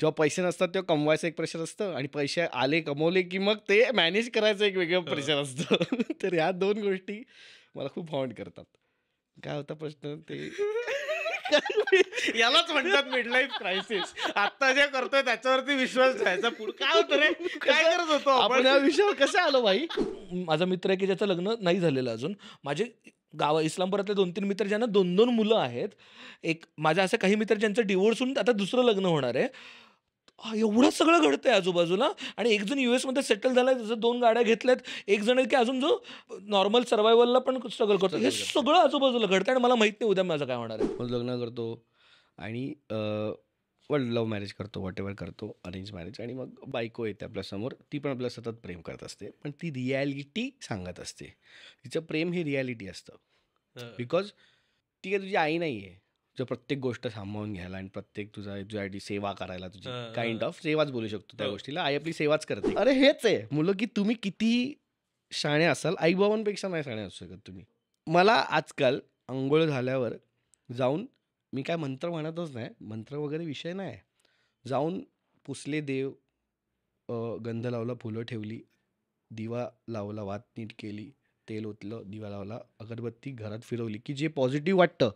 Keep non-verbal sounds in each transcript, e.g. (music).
जेव्हा पैसे नसतात तेव्हा कमवायचं एक प्रेशर असतं आणि पैसे आले कमवले की मग ते मॅनेज करायचं एक वेगळं प्रेशर असतं (laughs) तर ह्या दोन गोष्टी मला खूप हॉन्ड करतात काय होता प्रश्न ते यालाच म्हणतात मिड लाईफ क्रायसिस आता जे करतोय त्याच्यावरती विश्वास ठेवायचा पुढे काय होतं रे काय करत होतो आपण या विषयावर कसं आलो भाई माझा मित्र आहे की ज्याचं लग्न नाही झालेलं अजून माझे गाव इस्लामपुरातले दोन तीन मित्र ज्यांना दोन दोन मुलं आहेत एक माझ्या असे काही मित्र ज्यांचं डिवोर्स होऊन आता दुसरं लग्न होणार आहे एवढं सगळं घडतंय आजूबाजूला आणि एक जण यू एसमध्ये सेटल झालाय आहे त्याचं दोन गाड्या घेतल्यात एक जण की अजून जो नॉर्मल सर्वायवलला पण स्ट्रगल करतो हे सगळं आजूबाजूला घडतं आणि मला माहीत नाही उद्या माझं काय होणार आहे लग्न करतो आणि वड लव्ह मॅरेज करतो वॉट एव्हर करतो अरेंज मॅरेज आणि मग बायको येते आपल्यासमोर ती पण आपल्याला सतत प्रेम करत असते पण ती रियालिटी सांगत असते तिचं प्रेम हे रियालिटी असतं बिकॉज ती काय तुझी आई नाही आहे जो प्रत्येक गोष्ट सांभाळून घ्यायला आणि प्रत्येक तुझा तुझ्यासाठी सेवा करायला तुझी काइंड ऑफ सेवाच बोलू शकतो त्या हो. गोष्टीला आई आपली सेवाच करते अरे हेच आहे मुलं की तुम्ही किती शाणे असाल आईबाबांपेक्षा नाही शाणे असू शकत तुम्ही मला आजकाल आंघोळ झाल्यावर जाऊन मी काय मंत्र म्हणतच नाही मंत्र वगैरे विषय नाही जाऊन पुसले देव गंध लावला फुलं ठेवली दिवा लावला वात नीट केली तेल ओतलं दिवा लावला अगरबत्ती घरात फिरवली की जे पॉझिटिव्ह वाटतं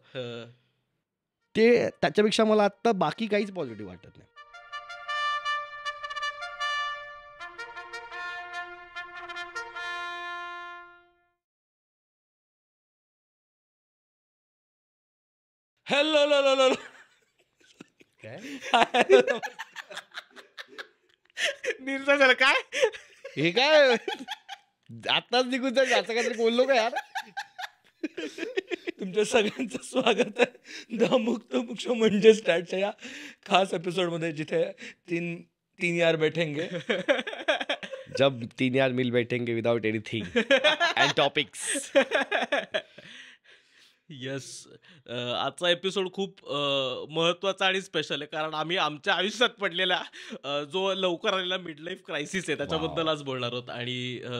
ते त्याच्यापेक्षा मला आत्ता बाकी काहीच पॉझिटिव्ह वाटत नाही हॅलो लो लो लो काय काय हे काय आत्ताच निघून जाईल असं काहीतरी बोललो का यार तुमच्या सगळ्यांचं स्वागत आहे द मुक्त मुक्ष म्हणजे स्टॅटच्या या खास एपिसोडमध्ये जिथे तीन तीन यार बैठेंगे जब तीन यार मिल बैठेंगे without anything and topics yes आजचा एपिसोड खूप महत्वाचा आणि स्पेशल आहे कारण आम्ही आमच्या आयुष्यात पडलेला जो लवकर आलेला मिड लाईफ क्रायसिस आहे त्याच्याबद्दल आज बोलणार आहोत आणि मिड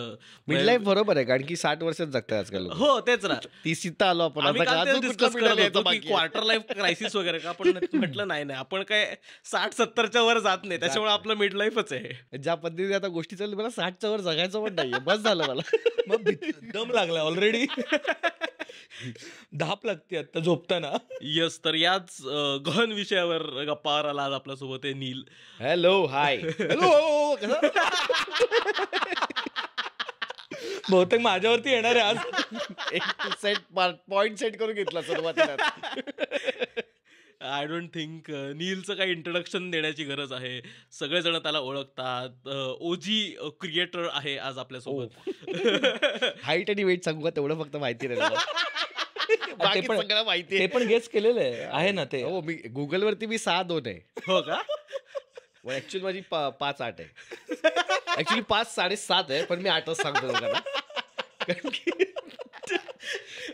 म्हणजे लाईफ बरोबर आहे कारण की साठ वर्षात जगतात आजकाल हो तेच ना ती सीता आलो आपण डिस्कस क्वार्टर लाईफ क्रायसिस वगैरे का आपण (laughs) म्हटलं नाही नाही आपण काय साठ सत्तरच्या वर जात नाही त्याच्यामुळे आपलं मिड लाईफच आहे ज्या पद्धतीने आता गोष्टी चालली मला साठच्या वर जगायचं पण नाहीये बस झालं मला मग (laughs) दम लागला ऑलरेडी (laughs) धाप लागते आता झोपताना यस तर याच गहन विषयावर गप्पा आला आज आपल्यासोबत आहे नील हॅलो हाय हॅलो बहुतेक माझ्यावरती येणार आहे आज एक सेट पॉइंट सेट करून घेतला सर्वात आय डोंट थिंक नीलचं काही इंट्रोडक्शन देण्याची गरज आहे सगळेजण त्याला ओळखतात ओजी क्रिएटर आहे आज आपल्यासोबत हाईट आणि वेट सांगू का तेवढं फक्त माहिती नाही (laughs) बाकी सगळं माहिती आहे पण गेस केलेलं आहे ना ते हो मी गुगलवरती मी सहा दोन आहे हो का ऍक्च्युअली हो, माझी पाच आठ आहे ऍक्च्युली (laughs) पाच साडेसात आहे पण मी आठच सांगतो (laughs) कारण की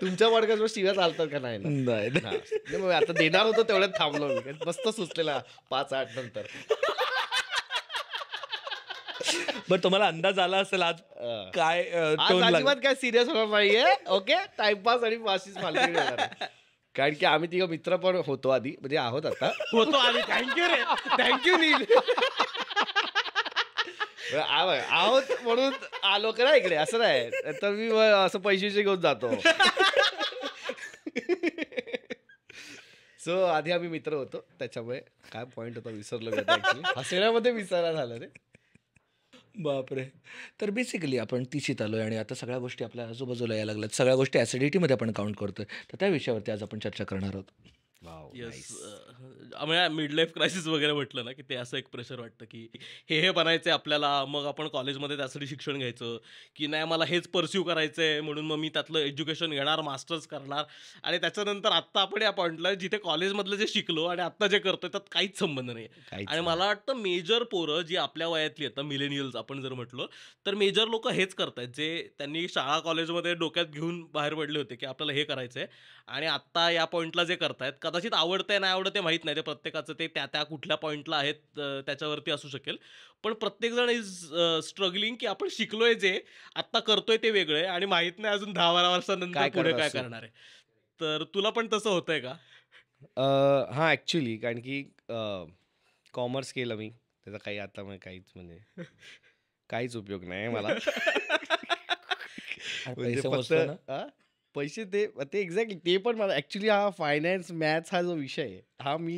तुमच्या वर्गात शिव्या चालतात का नाही नाही आता देणार होतो तेवढ्यात थांबलो मी मस्त सुचलेला पाच आठ नंतर बरं तुम्हाला अंदाज आला असेल आज काय अजिबात काय सिरियस होणार नाहीये ओके टाइमपास आणि वाशीस मालकी कारण की आम्ही तिघ मित्र पण होतो आधी म्हणजे आहोत आता होतो आधी थँक्यू रे थँक्यू नील आहोत म्हणून आलो का इकडे असं नाही तर मी असं पैशाचे घेऊन जातो सो आधी आम्ही मित्र होतो त्याच्यामुळे काय पॉइंट होता विसरलो हसण्यामध्ये विसरा झाला रे बापरे तर बेसिकली आपण तिशीत आलो आहे आणि आता सगळ्या गोष्टी आपल्या आजूबाजूला यायला लागल्यात सगळ्या गोष्टी ॲसिडिटीमध्ये आपण काउंट करतोय तर त्या विषयावरती आज आपण चर्चा करणार आहोत uh, म्हणजे मिड लाईफ क्रायसिस वगैरे म्हटलं ना की ते असं एक प्रेशर वाटतं की हे हे बनायचं आपल्याला मग आपण कॉलेजमध्ये त्यासाठी शिक्षण घ्यायचं की नाही मला हेच परस्यू करायचं आहे म्हणून मग मी त्यातलं एज्युकेशन घेणार मास्टर्स करणार आणि त्याच्यानंतर आत्ता आपण या पॉईंटला जिथे कॉलेजमधलं जे शिकलो आणि आत्ता जे करतोय त्यात काहीच संबंध नाही आणि मला वाटतं मेजर पोरं जी आपल्या वयातली आता मिलेनियल्स आपण जर म्हटलो तर मेजर लोक हेच करतात जे त्यांनी शाळा कॉलेजमध्ये डोक्यात घेऊन बाहेर पडले होते की आपल्याला हे करायचंय आणि आत्ता या पॉईंटला जे करतायत कदाचित आवडतंय नाही आवडत माहीत नाही ते म्हणजे प्रत्येकाचं ते त्या त्या कुठल्या पॉईंटला आहेत त्याच्यावरती असू शकेल पण प्रत्येकजण इज स्ट्रगलिंग की आपण शिकलोय जे आत्ता करतोय ते वेगळे आहे आणि माहीत नाही अजून दहा बारा वर्षानंतर पुढे काय करणार आहे तर तुला पण तसं होतंय का हा ॲक्च्युली कारण की कॉमर्स केलं मी त्याचा काही आता मग काहीच म्हणजे (laughs) काहीच उपयोग नाही मला (laughs) (laughs) पैसे ते ते एक्झॅक्टली ते पण मला ॲक्च्युली हा फायनान्स मॅथ्स हा जो विषय आहे हा मी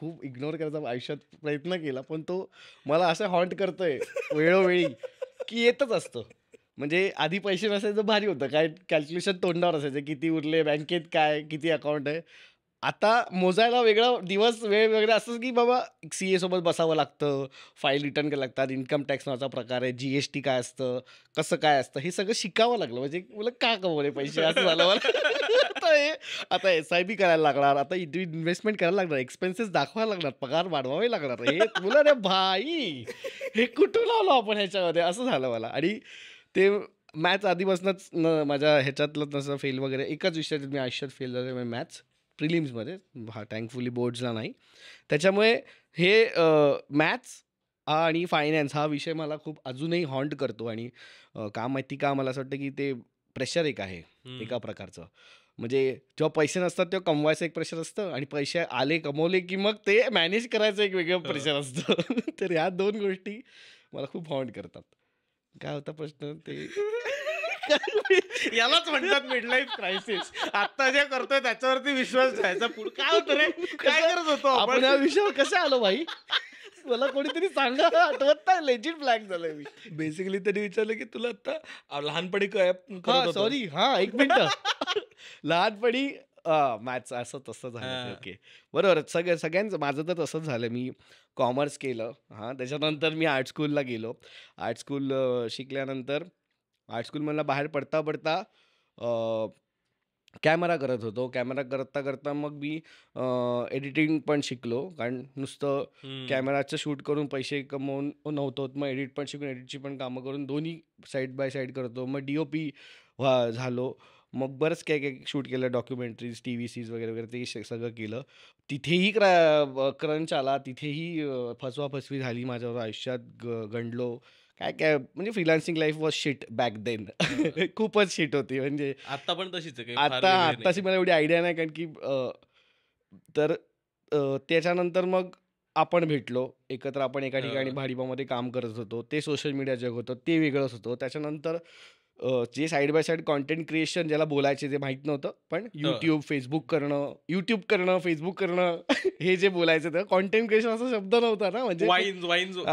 खूप इग्नोर करायचा आयुष्यात प्रयत्न केला पण तो मला असं हॉन्ट करतोय वेळोवेळी की येतच असतं म्हणजे आधी पैसे नसायचं भारी होतं काय कॅल्क्युलेशन तोंडावर असायचं किती उरले बँकेत काय किती अकाउंट आहे आता मोजायला वेगळा दिवस वेळ वगैरे असंच की बाबा सी एसोबत बसावं लागतं फाईल रिटर्न करावं लागतात इन्कम टॅक्स नावाचा प्रकार आहे जी एस टी काय असतं कसं काय असतं हे सगळं शिकावं लागलं म्हणजे मला का कमवले पैसे असं झालं मला आता (laughs) हे आता एस आय बी करायला लागणार आता इन्व्हेस्टमेंट करायला लागणार एक्सपेन्सेस दाखवायला लागणार पगार वाढवावे लागणार हे तुला रे भाई हे कुठून लावलं आपण ह्याच्यामध्ये असं झालं मला आणि ते मॅथ्स आधीपासूनच न माझ्या ह्याच्यातलं तसं फेल वगैरे एकाच विषयात मी आयुष्यात फेल झाले मॅथ्स प्रिलिम्समध्ये हा थँकफुली बोर्ड्सला नाही त्याच्यामुळे हे मॅथ्स आणि फायनान्स हा विषय मला खूप अजूनही हॉन्ट करतो आणि का माहिती का मला असं वाटतं की ते प्रेशर एक आहे एका प्रकारचं म्हणजे जेव्हा पैसे नसतात तेव्हा कमवायचं एक प्रेशर असतं आणि पैसे आले कमवले की मग ते मॅनेज करायचं एक वेगळं प्रेशर हो. असतं (laughs) तर ह्या दोन गोष्टी मला खूप हॉन्ट करतात काय होता प्रश्न ते (laughs) यालाच म्हणतात मिड लाईफ क्रायसिस आता जे करतोय त्याच्यावरती विश्वास ठेवायचा पुढे काय रे काय करत होतो आपण या विषयावर कसे आलो भाई मला कोणीतरी सांगा आठवत नाही लेजिट ब्लॅक झालंय मी बेसिकली तरी विचारलं की तुला आता लहानपणी सॉरी हा एक मिनिट (laughs) लहानपणी मॅथ्स असं तसं झालं ओके बरोबर सगळं सगळ्यांचं माझं तर तसंच झालं मी कॉमर्स केलं हा त्याच्यानंतर मी आर्ट स्कूलला गेलो आर्ट स्कूल शिकल्यानंतर स्कूल मधला बाहेर पडता पडता कॅमेरा करत होतो कॅमेरा करता करता मग मी एडिटिंग पण शिकलो कारण नुसतं कॅमेराचं शूट करून पैसे कमवून नव्हतो मग एडिट पण शिकून एडिटची पण कामं करून दोन्ही साईड बाय साईड करतो मग डी ओ पी झालो मग बरंच काय काय शूट केलं डॉक्युमेंटरीज टी व्ही सीज वगैरे वगैरे ते सगळं केलं तिथेही क्रा क्रंच आला तिथेही फसवाफसवी झाली माझ्यावर आयुष्यात ग गंडलो काय काय म्हणजे freelancing life was shit back then खूपच शिट होती म्हणजे आता पण तशीच आता आत्ताशी मला एवढी आयडिया नाही कारण की तर त्याच्यानंतर मग आपण भेटलो एकत्र आपण एका ठिकाणी भाडीपामध्ये काम करत होतो ते सोशल मीडिया जग होतं ते वेगळंच होतं त्याच्यानंतर जे side by side content creation ज्याला बोलायचे ते माहीत नव्हतं पण युट्यूब फेसबुक करणं युट्यूब करणं फेसबुक करणं (laughs) हे जे बोलायचं तर कॉन्टेंट क्रिएशन असा शब्द नव्हता ना म्हणजे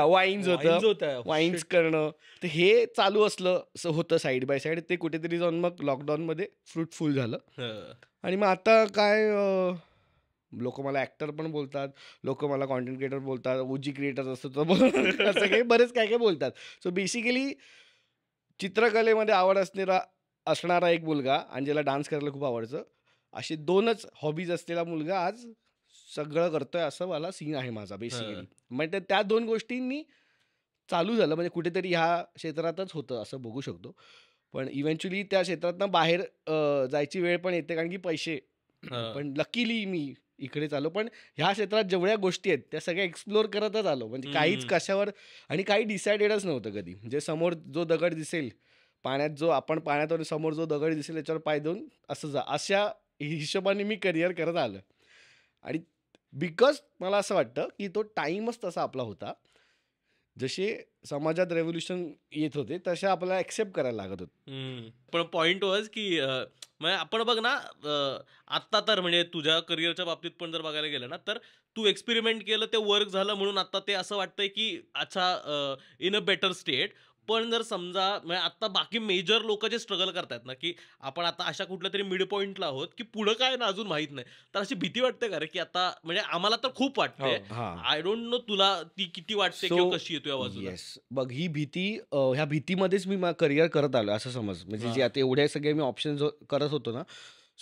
वाईन्स होतं वाईन्स करणं तर हे चालू असलं होतं साईड बाय साईड ते कुठेतरी जाऊन मग लॉकडाऊनमध्ये फ्रुटफुल झालं आणि मग आता काय लोक मला ऍक्टर पण बोलतात लोक मला कॉन्टेंट क्रिएटर बोलतात ओजी क्रिएटर असतो तर असं काही बरेच काय काय बोलतात सो बेसिकली चित्रकलेमध्ये आवड असणारा असणारा एक मुलगा आणि ज्याला डान्स करायला खूप आवडतं अशी दोनच हॉबीज असलेला मुलगा आज सगळं करतोय असं मला सीन आहे माझा बेसिकली म्हणजे त्या दोन गोष्टींनी चालू झालं म्हणजे कुठेतरी ह्या क्षेत्रातच होतं असं बघू शकतो पण इव्हेंच्युली त्या क्षेत्रातनं बाहेर जायची वेळ पण येते कारण की पैसे पण लकीली मी इकडेच आलो पण ह्या क्षेत्रात जेवढ्या गोष्टी आहेत त्या सगळ्या एक्सप्लोर करतच आलो म्हणजे काहीच कशावर आणि काही डिसाइडेडच नव्हतं कधी म्हणजे समोर जो दगड दिसेल पाण्यात जो आपण पाण्यात समोर जो दगड दिसेल याच्यावर पाय देऊन असं जा अशा हिशोबाने मी करिअर करत आलं आणि बिकॉज मला असं वाटतं की तो टाईमच तसा आपला होता जसे समाजात रेव्होल्युशन येत होते तसे आपल्याला ऍक्सेप्ट करायला लागत होत पण पॉइंट वॉज की म्हणजे आपण बघ ना आत्ता तर म्हणजे तुझ्या करिअरच्या बाबतीत पण जर बघायला गेलं ना तर तू एक्सपेरिमेंट केलं ते वर्क झालं म्हणून आता ते असं वाटतंय की अच्छा इन अ बेटर स्टेट पण जर समजा म्हणजे आत्ता बाकी मेजर लोक जे स्ट्रगल करतात ना की आपण आता अशा कुठल्या तरी मिड पॉईंटला आहोत की पुढं काय ना अजून माहीत नाही तर अशी भीती वाटते का रे की आता म्हणजे आम्हाला तर खूप वाटते आय डोंट नो तुला ती किती वाटते so, कशी येतो या बाजूला बघ ही भीती ह्या भीतीमध्येच मी करिअर करत आलो असं समज म्हणजे जे आता एवढ्या सगळे मी ऑप्शन हो, करत होतो ना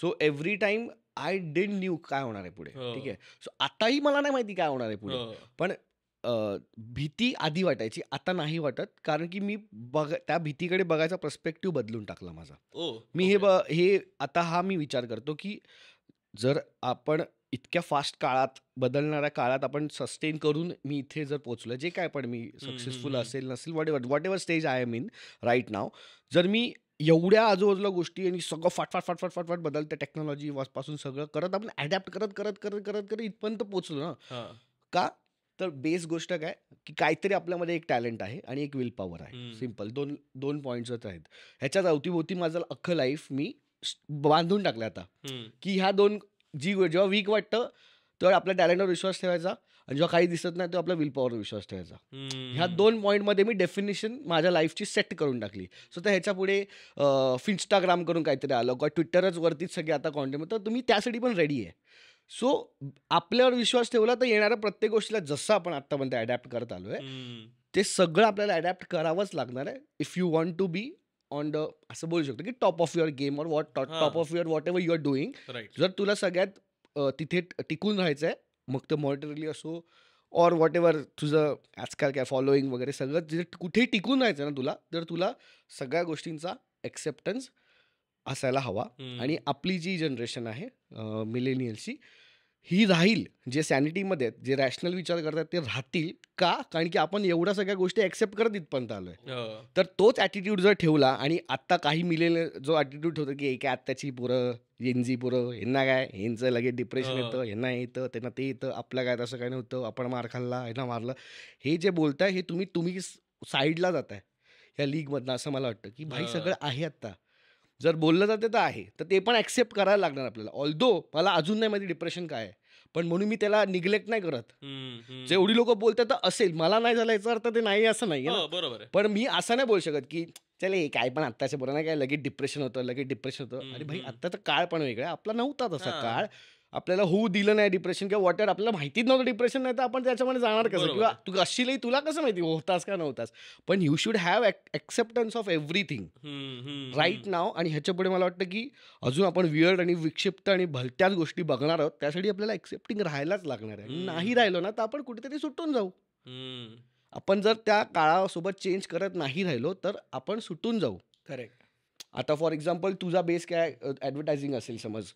so every time I didn't knew काय होणार आहे पुढे हो. ठीक आहे सो आताही मला नाही माहिती काय होणार आहे पुढे हो. पण भीती आधी वाटायची, आता नाही वाटत. कारण की मी बग त्या भीतीकडे बघायचा पर्स्पेक्टिव्ह बदलून टाकला माझा. मी हे ब हे आता हा मी विचार करतो, की जर आपण इतक्या फास्ट काळात, बदलणाऱ्या काळात आपण सस्टेन करून मी इथे जर पोहोचलो, जे काय पण मी सक्सेसफुल असेल, नसेल what whatever stage I mean right now जर मी एवढ्या आजूबाजूला गोष्टी आणि सगळं फाटफाट फाटफाट फाटफाट बदलत्या टेक्नॉलॉजी पासून सगळं करत आपण अडॅप्ट करत, करत, करत, करत, करत इथपर्यंत पोहोचलो ना. का? तर बेस गोष्ट काय की काहीतरी आपल्यामध्ये एक टॅलेंट आहे आणि एक विल पॉवर आहे सिम्पल दोन दोन पॉईंटच आहेत ह्याच्यात अवतीभोवती माझं अख्खं लाईफ मी बांधून टाकलं आता की ह्या दोन जी जेव्हा वीक वाटतं तेव्हा आपल्या टॅलेंटवर विश्वास ठेवायचा आणि जेव्हा काही दिसत नाही तो आपल्या विल पॉवरवर विश्वास ठेवायचा ह्या दोन पॉईंटमध्ये मी डेफिनेशन माझ्या लाईफची सेट करून टाकली सो तर ह्याच्या पुढे इंस्टाग्राम करून काहीतरी आलं किंवा ट्विटरच वरतीच सगळे आता कॉन्टेंट तर तुम्ही त्यासाठी पण रेडी आहे सो आपल्यावर विश्वास ठेवला तर येणाऱ्या प्रत्येक गोष्टीला जसं आपण आतापर्यंत अडॅप्ट करत आलो आहे ते सगळं आपल्याला अडॅप्ट करावंच लागणार आहे if you want to be on the असं बोलू शकतो की top of your game or what top of your whatever your doing जर तुला सगळ्यात तिथे टिकून राहायचं आहे मग तर मॉनिटरली असो ऑर वॉट एव्हर तुझं आजकाल काय फॉलोईंग वगैरे सगळं कुठेही टिकून राहायचं ना तुला तर तुला सगळ्या गोष्टींचा एक्सेप्टन्स असायला हवा आणि आपली जी जनरेशन आहे मिलेनियलची ही राहील जे सॅनिटीमध्ये आहेत जे रॅशनल विचार करतात ते राहतील का कारण की आपण एवढ्या सगळ्या गोष्टी ॲक्सेप्ट करत इथपर्यंत आलोय आहे हो. तर तोच ॲटिट्यूड जर ठेवला आणि आत्ता काही मिलेल जो ॲटिट्यूड ठेवतो की एक आत्ताची पुरं एनजी पुरं यांना काय यांचं लगेच डिप्रेशन हो. येतं यांना येतं त्यांना ते येतं आपलं काय तसं काय नव्हतं आपण मार खाल्ला यांना मारलं हे जे बोलताय हे तुम्ही तुम्ही साईडला जाताय ह्या लीगमधनं असं मला वाटतं की भाई सगळं आहे आत्ता जर बोललं जाते तर आहे तर ते पण ॲक्सेप्ट करायला लागणार आपल्याला ऑल्दो मला अजून नाही माहिती डिप्रेशन काय आहे पण म्हणून मी त्याला निग्लेक्ट नाही करत जेवढी लोक बोलतात तर असेल मला नाही झालं याचा अर्थ ते नाही असं नाही हो, बरोबर पण मी असं नाही बोलू शकत की चल काय पण आत्ताच्या बरोबर नाही काय लगेच डिप्रेशन होतं लगेच डिप्रेशन होतं अरे भाई तर काळ पण वेगळा आपला नव्हता तसा काळ आपल्याला होऊ दिलं नाही डिप्रेशन किंवा वॉटर आपल्याला माहितीच नव्हतं डिप्रेशन नाही तर आपण त्याच्यामध्ये जाणार कसं किंवा तू असशीलही तुला कसं माहिती होतास का नव्हतास पण you should have acceptance of everything right now आणि ह्याच्या पुढे मला वाटतं की अजून आपण विअर्ड आणि विक्षिप्त आणि भलत्याच गोष्टी बघणार आहोत त्यासाठी आपल्याला ॲक्सेप्टिंग राहायलाच लागणार आहे नाही राहिलो ना तर आपण कुठेतरी सुटून जाऊ आपण जर त्या काळासोबत चेंज करत नाही राहिलो तर आपण सुटून जाऊ करेक्ट आता फॉर एक्झाम्पल तुझा बेस काय ॲडव्हर्टायझिंग असेल समज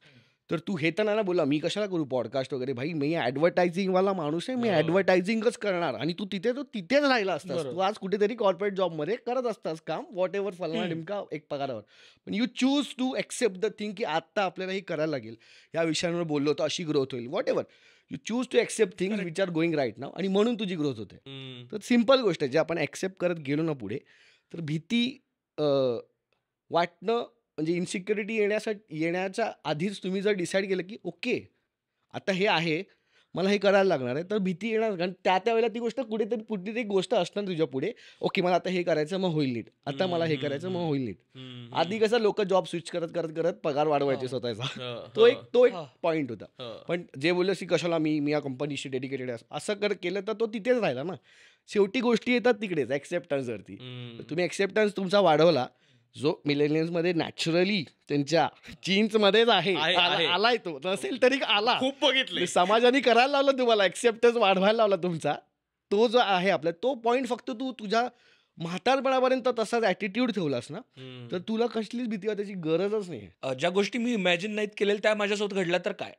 तर तू हे तर ना बोला मी कशाला करू पॉडकास्ट वगैरे भाई मी ॲडव्हर्टायझिंगवाला माणूस आहे मी ॲडव्हर्टायझिंगच करणार आणि तू तिथे तो तिथेच राहिला असतास तू आज कुठेतरी कॉर्पोरेट जॉबमध्ये करत असतास काम वॉट एव्हर फलना डिमका एक पगारावर पण you choose to accept the thing की आत्ता आपल्याला हे करायला लागेल या विषयांवर बोललो तर अशी ग्रोथ होईल whatever you choose to accept things which are going right now आणि म्हणून तुझी ग्रोथ होते तर सिम्पल गोष्ट आहे जे आपण ॲक्सेप्ट करत गेलो ना पुढे तर भीती वाटणं म्हणजे इन्सिक्युरिटी येण्यासाठी येण्याच्या आधीच तुम्ही जर डिसाईड केलं की ओके आता हे आहे मला हे करायला लागणार आहे तर भीती येणार कारण त्या त्या त्यावेळेला ती गोष्ट कुठेतरी कुठेतरी गोष्ट असणार तुझ्या पुढे ओके मला आता हे करायचं मग होईल नीट आता मला हे करायचं मग होईल नीट आधी कसं लोक जॉब स्विच करत करत करत पगार वाढवायचे स्वतःचा तो एक तो एक पॉईंट होता पण जे बोललं की कशाला मी मी या कंपनीशी डेडिकेटेड असं कर केलं तर तो तिथेच राहिला ना शेवटी गोष्टी येतात तिकडेच वरती तुम्ही ऍक्सेप्टन्स तुमचा वाढवला जो मध्ये नॅचरली त्यांच्या चीन्समध्येच आहे आलाय तो नसेल तरी आला खूप बघितलं समाजाने करायला लावलं तुम्हाला एक्सेप्टच वाढवायला लावला तुमचा तो जो आहे आपला तो पॉईंट फक्त तू तुझ्या म्हातारपणापर्यंत तसाच ऍटिट्यूड ठेवलास ना तर तुला कसलीच भीती वाटायची गरजच नाही ज्या गोष्टी मी इमॅजिन नाहीत केलेल्या त्या माझ्यासोबत घडल्या तर काय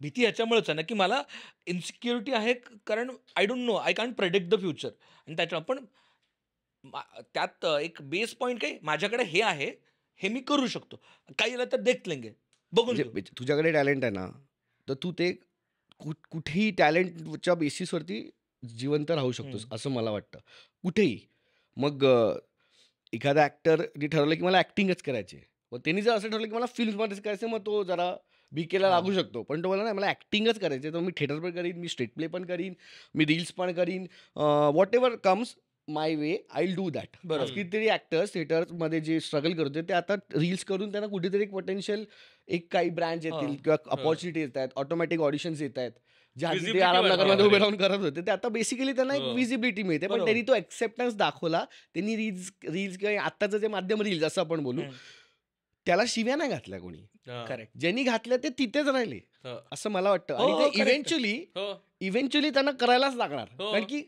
भीती ह्याच्यामुळेच आहे ना की मला इन्सिक्युरिटी आहे कारण I don't know I can predict the future आणि त्याच्यामुळे पण त्यात एक बेस पॉईंट काही माझ्याकडे हे आहे हे मी करू शकतो काही तर देख लेंगे बघून म्हणजे म्हणजे तुझ्याकडे टॅलेंट आहे ना तर तू ते कुठेही टॅलेंटच्या बेसिसवरती जिवंत राहू शकतोस असं मला वाटतं कुठेही मग एखादा ॲक्टरने ठरवलं की मला ॲक्टिंगच करायचे मग त्यांनी जर असं ठरवलं की मला फिल्म्समध्येच करायचं मग तो जरा बी केला लागू शकतो पण तो मला नाही मला ॲक्टिंगच करायचं तर मी थिएटर पण करीन मी स्ट्रीट प्ले पण करीन मी रील्स पण करीन whatever comes my way I do that बरं कितीतरी ऍक्टर्स मध्ये जे स्ट्रगल करते ते आता रील्स करून त्यांना कुठेतरी पोटेन्शियल एक काही ब्रँच येतील किंवा अपॉर्च्युनिटी येत आहेत ऑटोमॅटिक ऑडिशन्स येत आहेत ते आरामनगरमध्ये उभे राहून करत होते ते आता बेसिकली त्यांना एक विजिबिलिटी हो. मिळते पण त्यांनी तो एक्सेप्टन्स दाखवला त्यांनी रील्स रील्स किंवा आत्ताचं जे माध्यम रील्स असं आपण बोलू त्याला शिव्या नाही घातल्या कोणी करेक्ट ज्यांनी घातल्या ते तिथेच राहिले असं मला वाटतं हो, आणि ते इव्हेंच्युअली हो, इव्हेंच्युअली त्यांना करायलाच लागणार कारण की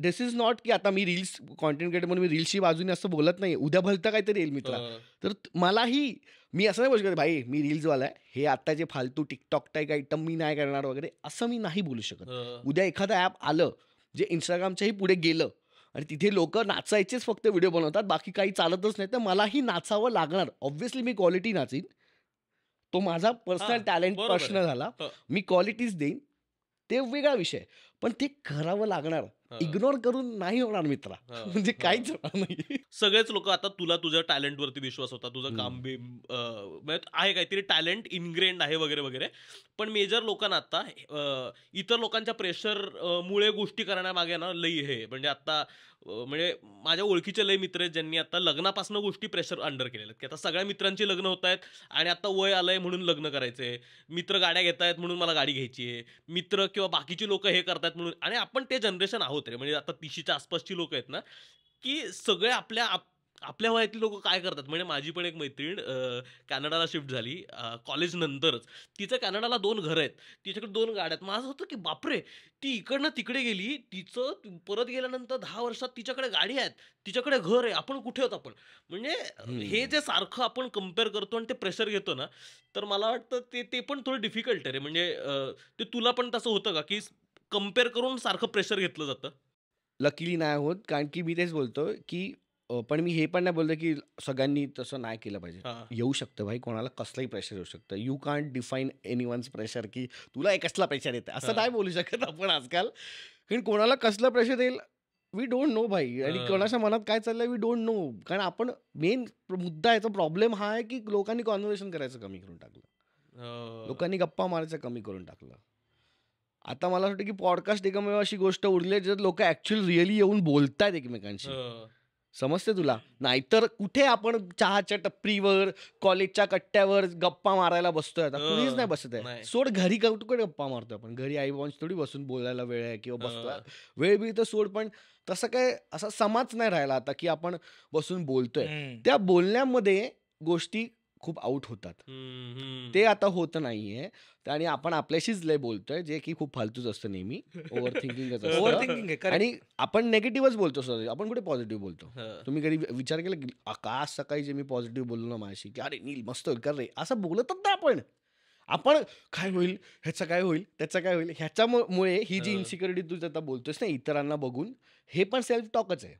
दिस इज नॉट की आता मी रील्स कॉन्टेंट क्रिएटर म्हणून मी रील्सची बाजूने असं बोलत नाही उद्या भलतं काहीतरी येईल मित्रा तर मलाही मी असं नाही बोलू शकत भाई मी रील्सवाला आहे हे आता जे फालतू टिकटॉक टाईक आयटम मी नाही करणार वगैरे असं मी नाही बोलू शकत उद्या एखादं ॲप आलं जे इंस्टाग्रामच्याही पुढे गेलं आणि तिथे लोक नाचायचेच फक्त व्हिडिओ बनवतात बाकी काही चालतच नाही तर मलाही नाचावं लागणार ऑब्व्हियसली मी क्वालिटी नाचीन तो माझा पर्सनल टॅलेंट प्रश्न झाला मी क्वालिटीज देईन ते वेगळा विषय पण ते करावं लागणार इग्नोर करून नाही होणार मित्रा (laughs) म्हणजे काहीच होणार नाही सगळेच लोक आता तुला तुझ्या टॅलेंट वरती विश्वास होता तुझं काम बी म्हणजे आहे काहीतरी टॅलेंट इनग्रेंड आहे वगैरे वगैरे पण मेजर लोकांना आता इतर लोकांच्या प्रेशर मुळे गोष्टी करण्यामागे ना लई हे म्हणजे आता म्हणजे माझ्या ओळखीचे लय मित्र आहेत ज्यांनी आता लग्नापासून गोष्टी प्रेशर अंडर केलेल्या आहेत की आता सगळ्या मित्रांची लग्न होत आहेत आणि आता वय आलंय म्हणून लग्न करायचंय मित्र गाड्या घेत आहेत म्हणून मला गाडी घ्यायची आहे मित्र किंवा बाकीची लोक हे करतायत म्हणून आणि आपण ते जनरेशन आहोत रे म्हणजे आता तिशीच्या आसपासची लोक आहेत ना की सगळे आपल्या आपल्या वयातली लोक काय करतात म्हणजे माझी पण एक मैत्रीण कॅनडाला शिफ्ट झाली कॉलेज नंतरच तिचं कॅनडाला दोन घर आहेत तिच्याकडे दोन गाड्या आहेत असं होतं की बापरे ती इकडनं तिकडे गेली तिचं परत गेल्यानंतर दहा वर्षात तिच्याकडे गाडी आहेत तिच्याकडे घर आहे आपण कुठे होत आपण म्हणजे हे जे सारखं आपण कम्पेअर करतो आणि ते प्रेशर घेतो ना तर मला वाटतं ते ते पण थोडं डिफिकल्ट आहे रे म्हणजे ते तुला पण तसं होतं का की कम्पेअर करून सारखं प्रेशर घेतलं जातं लकीली नाही होत कारण की मी तेच बोलतो की पण मी हे पण नाही बोलतो की सगळ्यांनी तसं नाही केलं पाहिजे येऊ शकतं भाई कोणाला कसलंही प्रेशर येऊ शकतं you can't define any one's pressure की तुला एक कसला प्रेशर येतं असं नाही बोलू शकत आपण आजकाल कारण कोणाला कसलं प्रेशर येईल वी डोंट नो भाई आणि कोणाच्या मनात काय चाललंय वी डोंट नो कारण आपण मेन मुद्दा याचा प्रॉब्लेम हा आहे की लोकांनी कॉन्व्हर्सेशन करायचं कमी करून टाकलं लोकांनी गप्पा मारायचं कमी करून टाकलं आता मला वाटतं की पॉडकास्ट एकमेव अशी गोष्ट उरली आहे ज्यात लोक ऍक्च्युअल रिअली येऊन बोलतायत एकमेकांशी समजते तुला नाहीतर कुठे आपण चहाच्या टपरीवर कॉलेजच्या कट्ट्यावर गप्पा मारायला बसतोय आता कुणीच नाही बसत आहे सोड घरी कुठे गप्पा मारतोय आपण घरी आई बाबांची थोडी बसून बोलायला वेळ आहे किंवा बसतोय वेळ बी तर सोड पण तसं काय असा समाज नाही राहिला आता की आपण बसून बोलतोय त्या बोलण्यामध्ये गोष्टी खूप आउट होतात ते आता होत नाहीये आणि आपण आपल्याशीच लय बोलतोय जे की खूप फालतूच असतं नेहमी ओव्हर (laughs) हो, थिंकिंग आणि आपण नेगेटिव्हच बोलतो सर आपण कुठे पॉझिटिव्ह बोलतो तुम्ही कधी विचार केला की का सकाळी जे मी पॉझिटिव्ह बोललो ना माझ्याशी की अरे नील मस्त होईल कर रे असं बोलतच ना आपण आपण काय होईल ह्याचं काय होईल त्याचं काय होईल ह्याच्यामुळे ही जी इन्सिक्युरिटी तू आता बोलतोस ना इतरांना बघून हे पण सेल्फ टॉकच आहे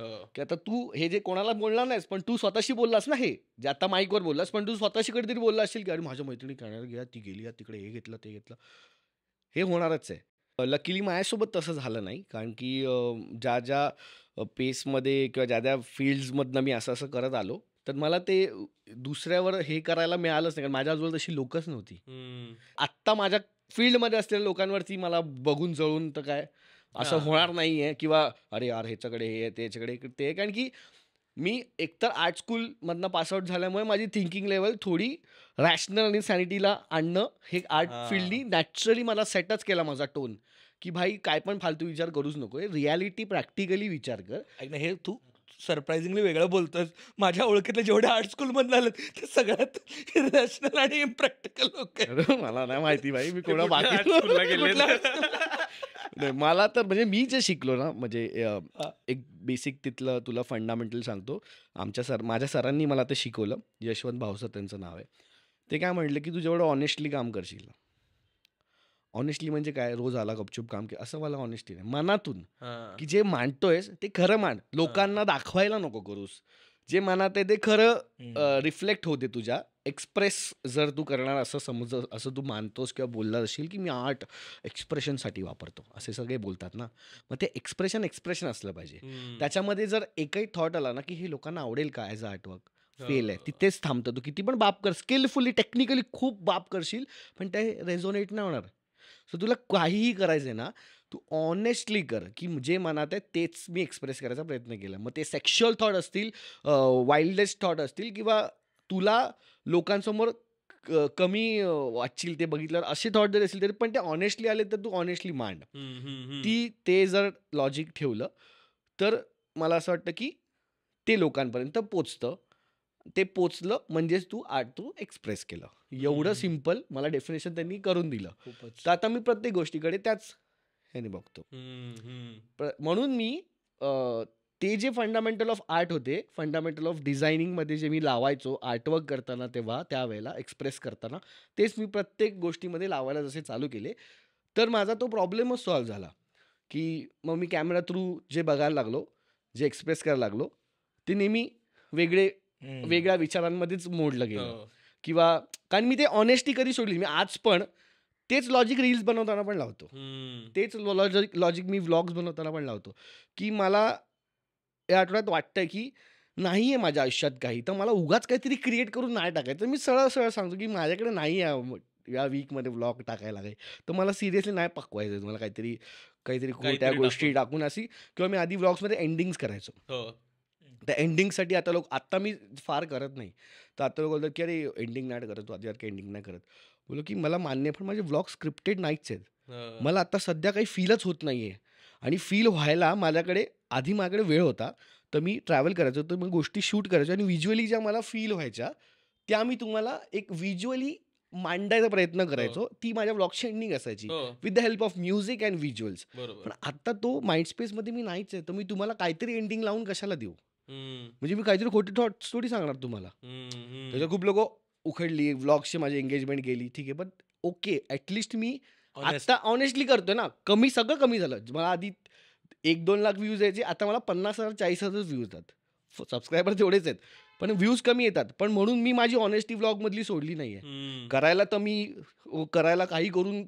हो. की आता तू हे जे कोणाला बोलणार नाहीस पण तू स्वतःशी बोललास ना हे जे आता माईकवर बोललास पण तू स्वतःशी तरी बोलला असेल की अरे माझ्या मैत्रिणी करणार गेला ती गेली तिकडे हे घेतलं ते घेतलं हे होणारच आहे लकीली माझ्यासोबत तसं झालं नाही कारण की ज्या ज्या पेसमध्ये किंवा ज्या ज्या फील्ड्समधनं मी असं असं करत आलो तर मला ते दुसऱ्यावर हे करायला मिळालंच नाही कारण माझ्या आजूबाजूला तशी लोकच नव्हती आत्ता माझ्या फील्डमध्ये असलेल्या लोकांवरती मला बघून जळून तर काय असं होणार नाही आहे किंवा अरे यार ह्याच्याकडे हे त्याच्याकडे ते कारण की मी एकतर आर्ट स्कूलमधनं पासआउट झाल्यामुळे माझी थिंकिंग लेवल थोडी रॅशनल आणि सॅनिटीला आणणं हे आर्ट फील्डनी नॅचरली मला सेटच केला माझा टोन की भाई काय पण फालतू विचार करूच नको रियालिटी प्रॅक्टिकली विचार कर हे तू सरप्राइझिंगली वेगळं बोलतोस माझ्या ओळखीतले जेवढे आर्ट स्कूलमधून आलं ते सगळ्यात रॅशनल आणि इम्प्रॅक्टिकल लोक मला नाही माहिती भाई मी कोणा बाकी (laughs) मला तर म्हणजे मी जे शिकलो ना म्हणजे एक बेसिक तिथलं तुला फंडामेंटल सांगतो आमच्या सर माझ्या सरांनी मला ते शिकवलं यशवंत भाऊसर त्यांचं नाव आहे ते काय म्हटलं की तू जेवढं ऑनेस्टली काम करशील ऑनेस्टली म्हणजे काय रोज आला गपचूप काम के असं मला ऑनेस्टली नाही मनातून की जे मांडतोयस ते खरं मांड लोकांना दाखवायला नको करूस जे मनात आहे ते खरं रिफ्लेक्ट होते तुझ्या एक्सप्रेस जर तू करणार असं समज असं तू मानतोस किंवा बोलला असेल की मी आर्ट एक्सप्रेशनसाठी वापरतो असे सगळे बोलतात ना मग ते एक्सप्रेशन एक्सप्रेशन असलं पाहिजे त्याच्यामध्ये जर एकही थॉट आला ना की हे लोकांना आवडेल का ॲज अ आर्टवर्क फेल आहे तिथेच थांबतो तू किती पण बाप कर स्किलफुली टेक्निकली खूप बाप करशील पण ते रेझोनेट नाही होणार सो तुला काहीही करायचं आहे ना तू ऑनेस्टली कर की जे मनात आहे तेच मी एक्सप्रेस करायचा प्रयत्न केला मग ते सेक्शुअल थॉट असतील वाईल्डेस्ट थॉट असतील किंवा तुला लोकांसमोर कमी वाचशील ते बघितल्यावर असे थॉट जरी असेल तरी पण ते ऑनेस्टली आले तर तू ऑनेस्टली मांड ती ते जर लॉजिक ठेवलं तर मला असं वाटतं की ते लोकांपर्यंत पोचतं ते पोचलं म्हणजेच तू आर्ट तू एक्सप्रेस केलं एवढं सिम्पल मला डेफिनेशन त्यांनी करून दिलं तर आता मी प्रत्येक गोष्टीकडे त्याच ह्याने बघतो म्हणून मी ते जे फंडामेंटल ऑफ आर्ट होते फंडामेंटल ऑफ डिझायनिंगमध्ये जे मी लावायचो आर्टवर्क करताना तेव्हा त्यावेळेला एक्सप्रेस करताना तेच मी प्रत्येक गोष्टीमध्ये लावायला जसे चालू केले तर माझा तो प्रॉब्लेमच सॉल्व झाला की मग मी कॅमेरा थ्रू जे बघायला लागलो जे एक्सप्रेस करायला लागलो ते नेहमी वेगळे वेगळ्या विचारांमध्येच मोडलं गेलं हो. किंवा कारण मी ते ऑनेस्टी कधी सोडली मी आज पण तेच लॉजिक रील्स बनवताना पण लावतो तेच लॉजिक लॉजिक मी व्लॉग्स बनवताना पण लावतो की मला या आठवड्यात वाटतं की नाही आहे माझ्या आयुष्यात काही तर मला उगाच काहीतरी क्रिएट करून नाही टाकायचं मी सरळ सरळ सांगतो की माझ्याकडे नाही आहे या वीकमध्ये ब्लॉग टाकायला काही तर मला सिरियसली नाही पकवायचं मला काहीतरी काहीतरी कोणत्या गोष्टी टाकून अशी किंवा मी आधी ब्लॉग्समध्ये एंडिंग्स करायचो हो. त्या एंडिंगसाठी आता लोक आत्ता मी फार करत नाही तर आता लोक बोलतात की अरे एंडिंग नाही करत तू आधी एंडिंग नाही करत बोलो की मला मान्य पण माझे ब्लॉग स्क्रिप्टेड नाहीच आहेत मला आता सध्या काही फीलच होत नाही आणि फील व्हायला माझ्याकडे आधी माझ्याकडे वेळ होता तर मी ट्रॅव्हल करायचो तर मग गोष्टी शूट करायचो आणि व्हिज्युअली ज्या मला फील व्हायच्या त्या मी तुम्हाला एक व्हिज्युअली मांडायचा प्रयत्न हो. करायचो ती माझ्या ब्लॉगची एंडिंग असायची with the help of music and visuals पण आता तो माइंड मध्ये मी नाहीच आहे तर मी तुम्हाला काहीतरी एंडिंग लावून कशाला देऊ म्हणजे मी काहीतरी खोटी थॉट स्टोरी सांगणार तुम्हाला त्याच्या खूप लोक उखडली ब्लॉगची माझी एंगेजमेंट गेली ठीक आहे बट ओके ऍटलिस्ट मी आता ऑनेस्टली करतोय ना कमी सगळं कमी झालं मला आधी एक दोन लाख व्ह्यूज यायचे आता मला पन्नास हजार चाळीस हजार व्ह्यूज येतात सबस्क्रायबर तेवढेच आहेत पण व्ह्यूज कमी येतात पण म्हणून मी माझी ऑनेस्टी ब्लॉगमधली सोडली नाही आहे करायला तर मी हो, करायला काही करून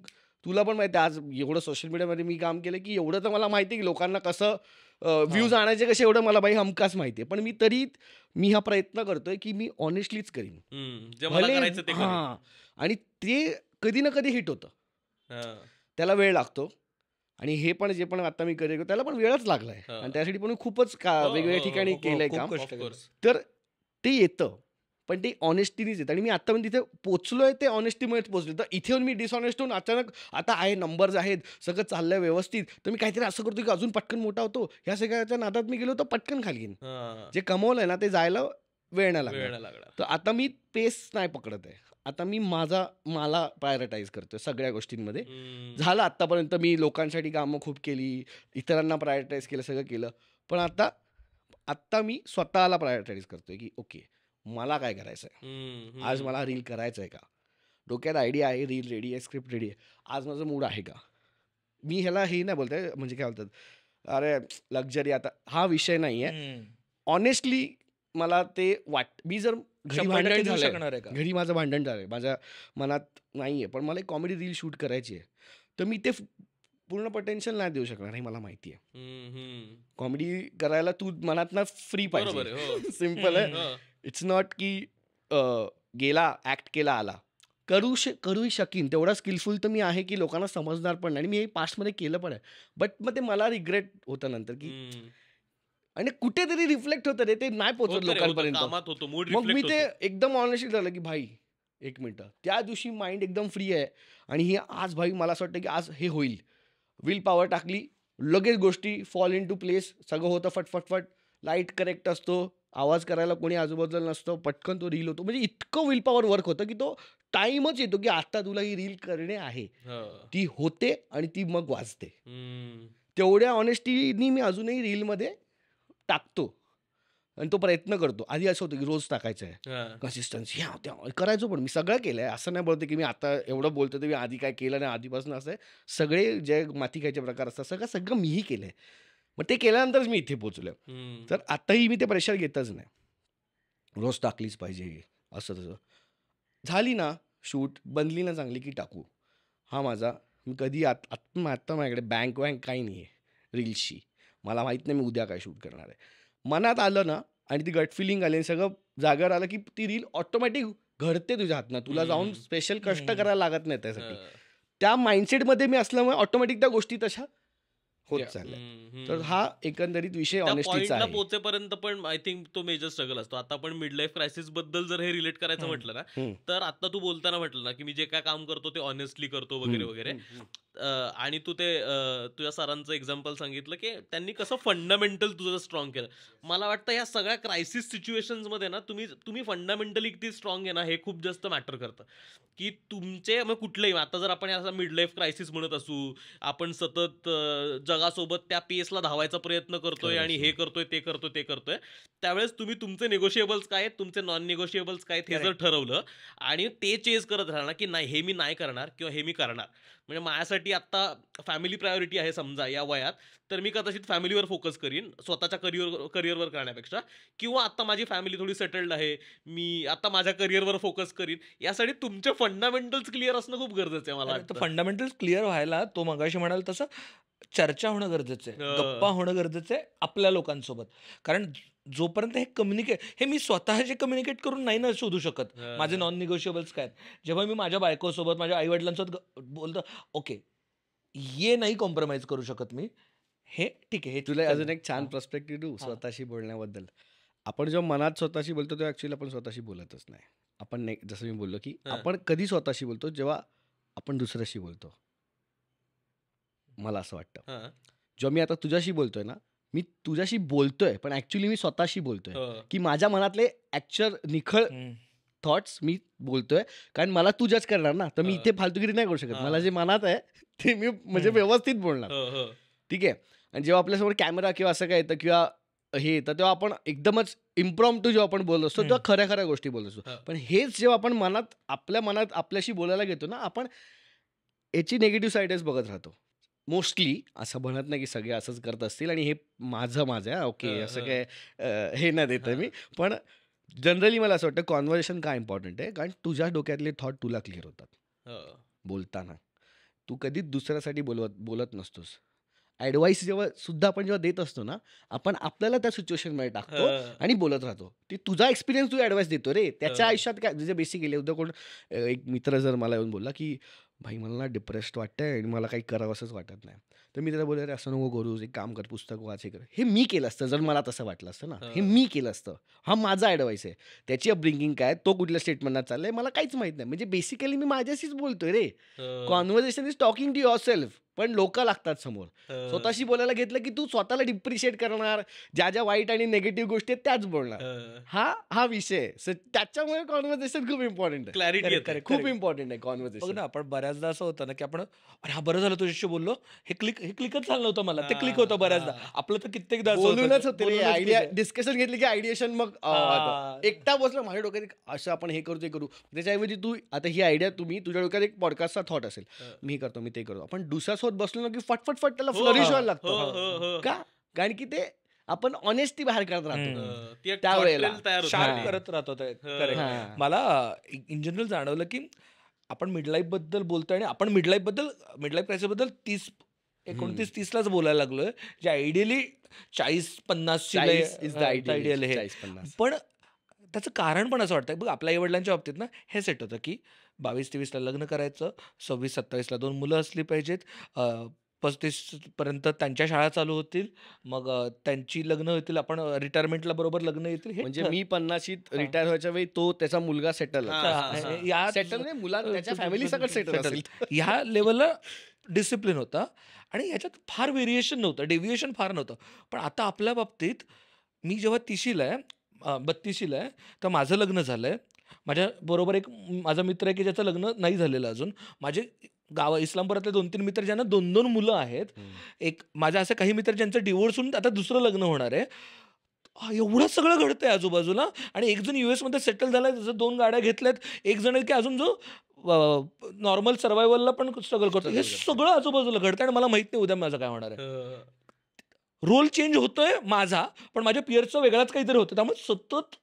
तुला पण माहिती आज एवढं सोशल मीडियामध्ये मी काम केलं की एवढं तर मला माहिती की लोकांना कसं व्ह्यूज आणायचे कसे एवढं मला बाई हमकास माहिती आहे पण मी तरी मी हा प्रयत्न करतोय की मी ऑनेस्टलीच करीन हा आणि ते कधी ना कधी हिट होतं त्याला वेळ लागतो आणि हे पण जे पण आता मी करेल त्याला पण वेळच लागलाय आणि त्यासाठी पण खूपच का हो, हो, वेगवेगळ्या हो, ठिकाणी केलंय काम तर ते येतं पण ते ऑनेस्टीनीच येतं आणि मी आता पण म्हणजे तिथे पोचलोय ते ऑनेस्टीमध्येच पोचलो तर इथे मी डिसऑनेस्ट होऊन अचानक आता आहे नंबर्स आहेत सगळं चाललंय व्यवस्थित तर मी काहीतरी असं करतो की अजून पटकन मोठा होतो ह्या सगळ्याच्या नादात मी गेलो तर पटकन खाली जे कमवलंय ना ते जायला वेळ नाही लागला तर आता मी पेस नाही पकडत आहे आता मी माझा मला प्रायोरिटाईज करतोय सगळ्या गोष्टींमध्ये झालं आत्तापर्यंत मी लोकांसाठी कामं खूप केली इतरांना प्रायोरिटाईज केलं सगळं केलं पण आता आत्ता मी स्वतःला प्रायोरिटाईज करतोय की ओके मला काय करायचं आहे आज मला रील करायचं आहे का डोक्यात आयडिया आहे रील रेडी आहे स्क्रिप्ट रेडी आहे आज माझा मूड आहे का मी ह्याला हे नाही बोलतोय म्हणजे काय बोलतात अरे लक्झरी आता हा विषय नाही आहे ऑनेस्टली मला ते वाट मी जर घरी भांडण झालं घरी माझं भांडण झालंय माझ्या मनात नाहीये पण मला एक कॉमेडी रील शूट करायची आहे तर मी ते पूर्ण पोटेन्शियल नाही देऊ शकणार हे मला माहिती आहे कॉमेडी करायला तू मनात ना फ्री पाहिजे सिम्पल आहे इट्स हो. (laughs) नॉट की गेला ऍक्ट केला आला करू श करूही शकीन तेवढा स्किलफुल तर मी आहे की लोकांना समजणार पण नाही मी हे पास्टमध्ये केलं पण आहे बट मग ते मला रिग्रेट होतं नंतर की आणि कुठेतरी रिफ्लेक्ट होतं रे ते नाही पोहोचत लोकांपर्यंत मग मी ते एकदम ऑनेस्टली झालं की भाई एक मिनिट त्या दिवशी माइंड एकदम फ्री आहे आणि ही आज भाई मला असं वाटतं की आज हे होईल विल पॉवर टाकली लगेच गोष्टी फॉल इन टू प्लेस सगळं होतं फटफटफट लाईट करेक्ट असतो आवाज करायला कोणी आजूबाजूला नसतो पटकन तो रील होतो म्हणजे इतकं विल पॉवर वर्क होतं की तो टाइमच येतो की आता तुला ही रील करणे आहे ती होते आणि ती मग वाजते तेवढ्या ऑनेस्टीनी मी अजूनही रीलमध्ये टाकतो आणि तो प्रयत्न करतो आधी असं होतं की रोज टाकायचं आहे कन्सिस्टन्सी ह्या त्या करायचो पण मी सगळं केलं आहे असं नाही बोलतो की मी आता एवढं बोलतो तर मी आधी काय केलं नाही आधीपासून असं आहे सगळे जे माती खायचे प्रकार असतात सगळं सगळं मीही केलं आहे मग ते केल्यानंतरच मी इथे पोचलो तर आताही मी ते प्रेशर घेतच नाही रोज टाकलीच पाहिजे असं तसं झाली ना शूट बनली ना चांगली की टाकू हा माझा मी कधी आत आत्ता माझ्याकडे बँक वँक काही नाही आहे रील्सची मला माहीत नाही मी उद्या काय शूट करणार आहे मनात आलं ना आणि ती गट फिलिंग आली आणि सगळं जागर आलं की ती रील ऑटोमॅटिक घडते तुझ्या हातनं तुला जाऊन स्पेशल कष्ट करायला लागत नाही त्यासाठी त्या माइंडसेटमध्ये मी असल्यामुळे ऑटोमॅटिक त्या गोष्टी तशा होत चाललाय तर हा एकंदरीत विषय ऑनेस्टीचा पोहोचेपर्यंत पण आय थिंक तो मेजर स्ट्रगल असतो आता आपण मिड लाईफ क्रायसिस बद्दल जर हे रिलेट करायचं म्हटलं ना तर आता तू बोलताना म्हटलं ना की मी जे काय काम करतो ते ऑनेस्टली करतो वगैरे वगैरे आणि तू ते तुझ्या सरांचं एक्झाम्पल सांगितलं की त्यांनी कसं फंडामेंटल तुझं स्ट्रॉंग केलं मला वाटतं या सगळ्या क्रायसिस मध्ये ना तुम्ही तुम्ही फंडामेंटली किती स्ट्रॉंग आहे ना हे खूप जास्त मॅटर करतं की तुमचे मग कुठलंही आता जर आपण मिड लाईफ क्रायसिस म्हणत असू आपण सतत संघासोबत त्या पेसला धावायचा प्रयत्न करतोय आणि हे करतोय ते करतोय ते करतोय त्यावेळेस तुम्ही तुमचे निगोशिएबल्स काय तुमचे नॉन निगोशिएबल्स काय हे जर ठरवलं आणि ते चेज करत राहणार की नाही हे मी नाही करणार किंवा हे मी करणार म्हणजे माझ्यासाठी आत्ता फॅमिली प्रायोरिटी आहे समजा या वयात तर मी कदाचित फॅमिलीवर फोकस करीन स्वतःच्या करिअर करिअरवर करण्यापेक्षा किंवा आत्ता माझी फॅमिली थोडी सेटल्ड आहे मी आत्ता माझ्या करिअरवर फोकस करीन यासाठी तुमचे फंडामेंटल्स क्लिअर असणं खूप गरजेचं आहे मला फंडामेंटल्स क्लिअर व्हायला तो मगाशी म्हणाल तसं चर्चा होणं गरजेचं आहे गप्पा होणं गरजेचं आहे आपल्या लोकांसोबत कारण जोपर्यंत हे कम्युनिकेट हे मी स्वतः जे कम्युनिकेट करून नाही ना शोधू शकत माझे नॉन निगोशिएबल्स काय जेव्हा मी माझ्या बायकोसोबत माझ्या आई वडिलांसोबत बोलतो ओके ये नाही कॉम्प्रोमाइज करू शकत मी हे ठीक आहे हे तुला अजून एक छान पर्स्पेक्टिव्ह देऊ स्वतःशी बोलण्याबद्दल आपण जेव्हा मनात स्वतःशी बोलतो तेव्हा ऍक्च्युली आपण स्वतःशी बोलतच नाही आपण नाही जसं मी बोललो की आपण कधी स्वतःशी बोलतो जेव्हा आपण दुसऱ्याशी बोलतो मला असं वाटतं जेव्हा मी आता तुझ्याशी बोलतोय ना मी तुझ्याशी बोलतोय पण ऍक्च्युली मी स्वतःशी बोलतोय की माझ्या मनातले ऍक्च्युअल निखळ थॉट्स मी बोलतोय कारण मला तू जज करणार ना तर मी इथे फालतुगिरी नाही करू शकत मला जे मनात आहे ते मी म्हणजे व्यवस्थित बोलणार ठीक आहे आणि जेव्हा आपल्यासमोर कॅमेरा किंवा असं काय येतं किंवा हे येतं तेव्हा आपण एकदमच इम्प्रॉम टू जेव्हा आपण बोलत असतो तेव्हा खऱ्या खऱ्या गोष्टी बोलत असतो पण हेच जेव्हा आपण मनात आपल्या मनात आपल्याशी बोलायला घेतो ना आपण याची नेगेटिव्ह साईडच बघत राहतो मोस्टली असं म्हणत नाही की सगळे असंच करत असतील आणि हे माझं माझं आहे ओके असं काय हे ना देतं मी पण जनरली मला असं वाटतं कॉन्व्हर्सेशन काय इम्पॉर्टंट आहे कारण तुझ्या डोक्यातले थॉट तुला क्लिअर होतात बोलताना तू कधीच दुसऱ्यासाठी बोलवत बोलत नसतोस ॲडवाईस जेव्हा सुद्धा आपण जेव्हा देत असतो ना आपण आपल्याला त्या सिच्युएशनमध्ये टाकतो आणि बोलत राहतो ती तुझा एक्सपिरियन्स तू ॲडवाईस देतो रे त्याच्या आयुष्यात काय म्हणजे बेसिक गेले उद्या कोण एक मित्र जर मला येऊन बोलला की भाई मला ना डिप्रेस्ड वाटतंय आणि मला काही करावं वाटत नाही तर मी त्याला बोलले अरे असं नको करू एक काम कर पुस्तक वाच हे कर हे मी केलं असतं जर मला तसं वाटलं असतं ना हे मी केलं असतं हा माझा ॲडवाईस आहे त्याची अपब्रिंगिंग काय तो कुठल्या स्टेटमेंटात चाललाय मला काहीच माहीत नाही म्हणजे बेसिकली मी माझ्याशीच बोलतोय रे conversation is talking to yourself पण लोक लागतात समोर स्वतःशी बोलायला घेतलं की तू स्वतःला डिप्रिशिएट करणार ज्या ज्या वाईट आणि नेगेटिव्ह गोष्टी आहेत त्याच बोलणार हा हा विषय त्याच्यामुळे कॉन्व्हर्सेशन खूप इम्पॉर्टंट आहे क्लॅरिटी खूप इम्पॉर्टंट आहे कॉन्व्हर्सेशन आपण बऱ्याचदा असं होतं ना की आपण अरे हा बरं झालं तुझ्याशी बोललो हे क्लिक हे क्लिकच झालं होतं मला ते क्लिक होतं बऱ्याचदा आपलं तर कित्येकदा बोलूनच होते आयडिया डिस्कशन घेतली की आयडिएशन मग एकटा बसलं माझ्या डोक्यात असं आपण हे करू ते करू त्याच्याऐवजी तू आता ही आयडिया तुम्ही तुझ्या डोक्यात एक पॉडकास्टचा थॉट असेल मी करतो मी ते करतो आपण दुसरा होत बसलो ना की फटफट फट त्याला फ्लरिश हो, व्हायला लागतो हो, हो, का कारण की ते आपण ऑनेस्टी बाहेर करत राहतो त्यावेळेला करत राहतो मला इन जनरल जाणवलं की आपण मिड लाईफ बद्दल बोलतोय आणि आपण मिड लाईफ बद्दल मिड लाईफ क्रायसिस बद्दल तीस एकोणतीस लाच बोलायला लागलोय जे आयडियली चाळीस पन्नास आयडियल हे पण त्याचं कारण पण असं वाटतं बघ आपल्या आई वडिलांच्या बाबतीत ना हे सेट होतं की बावीस तेवीसला लग्न करायचं सव्वीस सत्तावीसला दोन मुलं असली पाहिजेत पस्तीसपर्यंत त्यांच्या शाळा चालू होतील मग त्यांची लग्न होतील आपण रिटायरमेंटला बरोबर लग्न येतील म्हणजे मी पन्नाशीत रिटायर व्हायच्या वेळी तो त्याचा मुलगा सेटल या सेटल म्हणजे मुला त्याच्या फॅमिली सगळं सेटल ह्या लेवलला डिसिप्लिन होता आणि याच्यात फार व्हेरिएशन नव्हतं डेव्हिएशन फार नव्हतं पण आता आपल्या बाबतीत मी जेव्हा तिशीला आहे बत्तीशीला आहे तर माझं लग्न झालं माझ्या बरोबर एक माझा मित्र आहे की ज्याचं लग्न नाही झालेलं अजून माझे गावा इस्लामपुरातले दोन तीन मित्र ज्यांना दोन दोन मुलं आहेत एक माझ्या असे काही मित्र ज्यांचं डिवोर्स होऊन आता दुसरं लग्न होणार आहे एवढं सगळं घडतंय आजूबाजूला आणि एक जण युएसमध्ये सेटल झालाय जसं दोन गाड्या घेतल्यात एक जण की अजून जो नॉर्मल सर्वायवलला पण स्ट्रगल करतो हे सगळं आजूबाजूला घडतंय आणि मला माहित नाही उद्या माझं काय होणार आहे रोल चेंज होतोय माझा पण माझ्या पियरचं वेगळाच काहीतरी होतं त्यामुळे सतत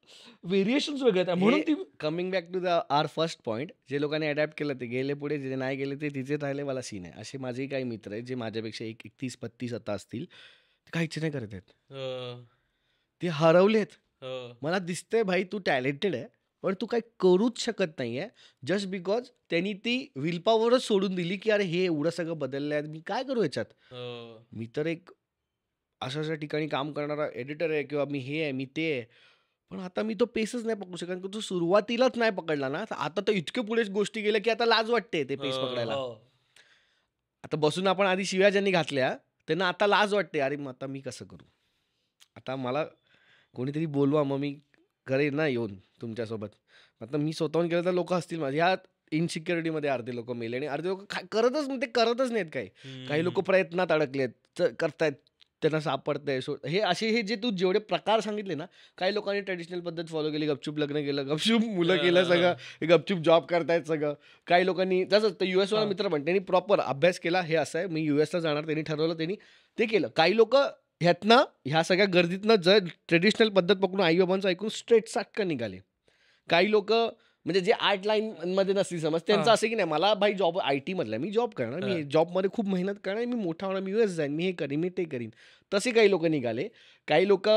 व्हेरिएशन्स वेगळे आहेत म्हणून ती coming back to the our first point जे लोकांनी अडॅप्ट केलं ते गेले पुढे जे नाही गेले ते तिथे राहिले मला सीन आहे असे माझे काही मित्र आहेत जे माझ्यापेक्षा एक एकतीस बत्तीस आता असतील ते काहीच नाही करत आहेत हो. ते हरवलेत हो. मला दिसतंय भाई तू टॅलेंटेड आहे पण तू काही करूच शकत नाही आहे जस्ट बिकॉज त्यांनी ती विलपावरच सोडून दिली की अरे हे एवढं सगळं बदललं आहे मी काय करू याच्यात हो. मी तर एक अशा अशा ठिकाणी काम करणारा एडिटर आहे किंवा मी हे आहे मी ते आहे पण आता मी तो पेसच नाही पकडू शकत कारण तो सुरुवातीलाच नाही पकडला ना आता तर इतके पुढे गोष्टी गेल्या की आता लाज वाटते ते पेस हो, पकडायला हो. आता बसून आपण आधी शिव्या ज्यांनी घातल्या त्यांना आता लाज वाटते अरे मग आता मी कसं करू आता मला कोणीतरी बोलवा मग मी करेन ना येऊन तुमच्यासोबत आता मी स्वतःहून केलं तर लोक असतील माझ्या ह्या इनसिक्युरिटीमध्ये अर्धे लोक मेले आणि अर्धे लोक करतच ते करतच नाहीत काही काही लोक प्रयत्नात अडकलेत करतायत त्यांना सापडतंय सो हे असे हे जे तू जेवढे प्रकार सांगितले ना काही लोकांनी ट्रेडिशनल पद्धत फॉलो केली गपचूप लग्न केलं गपचूप मुलं केलं सगळं गपचूप जॉब करतायत सगळं काही लोकांनी जसं तर यू एसवाला मित्र म्हणते त्यांनी प्रॉपर अभ्यास केला हे असं आहे मी यू एसला जाणार त्यांनी ठरवलं त्यांनी ते केलं काही लोक ह्यातनं ह्या सगळ्या गर्दीतनं जर ट्रेडिशनल पद्धत पकडून आई बाबांचं ऐकून स्ट्रेट साटकं निघाले काही लोक म्हणजे जे आर्ट मध्ये नसतील समज त्यांचं असं की नाही मला भाई जॉब आय टीमधला मी जॉब करणार मी जॉबमध्ये खूप मेहनत करणार मी मोठा होणार मी युएस जाईन मी हे करीन मी ते करीन तसे काही लोक निघाले काही लोक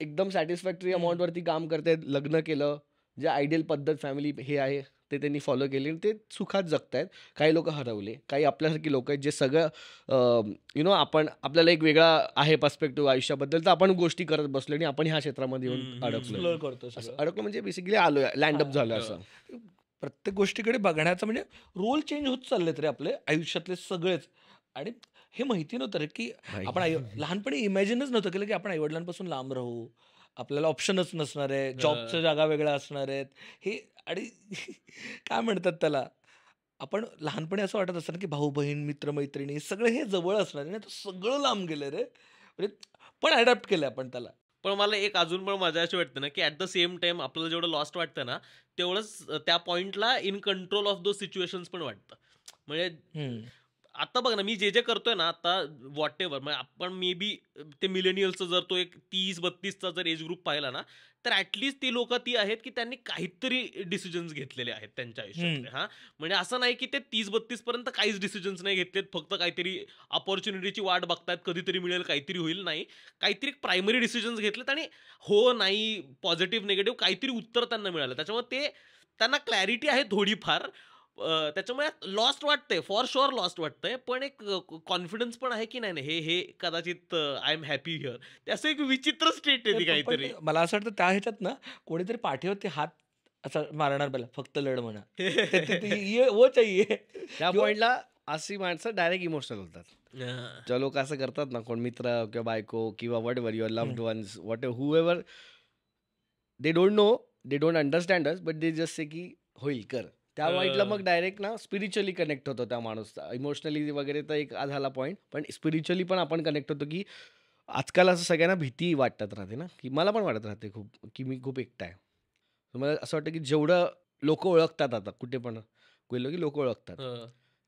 एकदम सॅटिस्फॅक्टरी अमाऊंटवरती काम करतायत लग्न केलं जे आयडियल पद्धत फॅमिली हे आहे ते त्यांनी फॉलो केले आणि ते सुखात आहेत काही लोक हरवले काही आपल्यासारखी लोक आहेत जे सगळं यु नो आपण आपल्याला एक वेगळा आहे पर्स्पेक्टिव्ह आयुष्याबद्दल तर आपण गोष्टी करत बसलो आणि आपण ह्या क्षेत्रामध्ये येऊन अडकलो करतो अडकलो म्हणजे बेसिकली आलो लँडअप झालं असं प्रत्येक गोष्टीकडे बघण्याचा म्हणजे रोल चेंज होत चालले तरी आपले आयुष्यातले सगळेच आणि हे माहिती नव्हतं की आपण लहानपणी इमॅजिनच नव्हतं केलं की आपण आईवडिलांपासून लांब राहू आपल्याला ऑप्शनच नसणार आहे जॉबच्या जागा वेगळ्या असणार आहेत हे आणि (laughs) काय म्हणतात त्याला आपण लहानपणी असं वाटत असतं की भाऊ बहीण मित्रमैत्रिणी सगळं हे जवळ असणार आहे ना सगळं लांब गेलं रे म्हणजे पण अडॅप्ट केलं आपण त्याला पण मला एक अजून पण मजा अशी वाटते ना की ॲट द सेम टाइम आपल्याला जेवढं लॉस्ट वाटतं ना तेवढंच त्या पॉईंटला in control of the situation पण वाटतं म्हणजे आता बघ ना मी जे जे करतोय ना आता वॉट एव्हर म्हणजे आपण मे बी ते मिलेनियलचं जर तो एक तीस बत्तीसचा जर एज ग्रुप पाहिला ना तर ऍटलीस्ट ती लोक ती आहेत की त्यांनी काहीतरी डिसिजन्स घेतलेले आहेत त्यांच्या आयुष्यात हां म्हणजे असं नाही की ते तीस पर्यंत काहीच डिसिजन्स नाही घेतलेत फक्त काहीतरी अपॉर्च्युनिटीची वाट बघतायत कधीतरी मिळेल काहीतरी होईल नाही काहीतरी प्रायमरी डिसिजन्स घेतलेत आणि हो नाही पॉझिटिव्ह निगेटिव्ह काहीतरी उत्तर त्यांना मिळालं त्याच्यामुळे ते त्यांना क्लॅरिटी आहे थोडीफार त्याच्यामुळे लॉस्ट वाटतंय फॉर शुअर लॉस्ट वाटतंय पण एक कॉन्फिडन्स पण आहे की नाही नाही हे हे कदाचित आय एम हॅपी हिअर त्याचं एक विचित्र स्टेट आहे काहीतरी मला असं वाटतं त्या ह्याच्यात ना कोणीतरी ते हात असं मारणार पहिला फक्त लढ म्हणा ये त्या पॉइंटला अशी माणसं डायरेक्ट इमोशनल होतात ज्या लोक असं करतात ना कोण मित्र किंवा बायको किंवा whatever your loved ones what whoever they don't know they don't understand us but they just say की होईल कर त्या वाईटला मग डायरेक्ट ना स्पिरिच्युअली कनेक्ट होतो त्या माणूसचा इमोशनली वगैरे तर एक झाला पॉईंट पण स्पिरिच्युअली पण आपण कनेक्ट होतो की आजकाल असं सगळ्यांना भीती वाटत राहते ना की मला पण वाटत राहते खूप की मी खूप एकटा आहे मला असं वाटतं की जेवढं लोक ओळखतात आता कुठे पण गेलो की लोक ओळखतात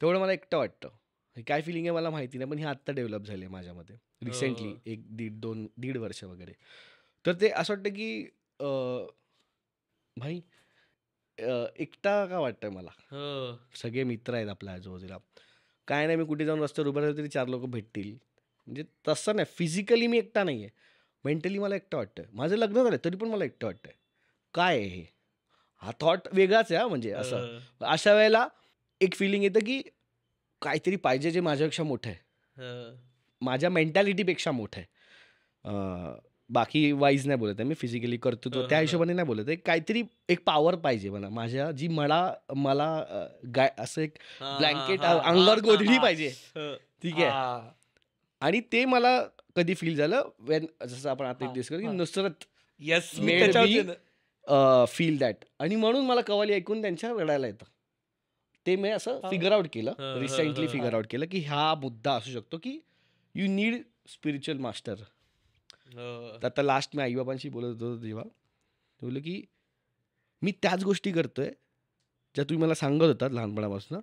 तेवढं मला एकटं वाटतं हे काय फिलिंग आहे मला माहिती नाही पण हे आत्ता डेव्हलप झाले माझ्यामध्ये रिसेंटली एक दीड दोन दीड वर्ष वगैरे तर ते असं वाटतं की भाई एकटा का वाटतंय मला सगळे मित्र आहेत आपल्या आजूबाजूला काय नाही मी कुठे जाऊन रस्त्यावर उभं राहिलं तरी चार लोक भेटतील म्हणजे तसं नाही फिजिकली मी एकटा नाही आहे मेंटली मला एकटं वाटतं माझं लग्न झालं तरी पण मला एकटं वाटतंय काय आहे हे हा थॉट वेगळाच आहे म्हणजे असं अशा वेळेला एक फिलिंग येतं की काहीतरी पाहिजे जे माझ्यापेक्षा मोठं आहे माझ्या मेंटॅलिटीपेक्षा मोठं आहे बाकी वाईज नाही बोलत आहे मी फिजिकली करतो तो हो, हो, त्या हो. हिशोबाने नाही बोलत आहे काहीतरी एक पॉवर पाहिजे मला माझ्या जी मला मला असं एक ब्लँकेट अंगावर गोधडी पाहिजे ठीक आहे आणि ते मला कधी फील झालं वेन जसं आपण आता करू की नुसरत यस फील दॅट आणि म्हणून मला कवाली ऐकून त्यांच्या रडायला येतं ते मी असं फिगर आउट केलं रिसेंटली फिगर आउट केलं की हा मुद्दा असू शकतो की यू नीड स्पिरिच्युअल मास्टर तर आता लास्ट मी आईबाबांशी बोलत होतो जेव्हा बोललो की मी त्याच गोष्टी करतोय ज्या तुम्ही मला सांगत होता लहानपणापासून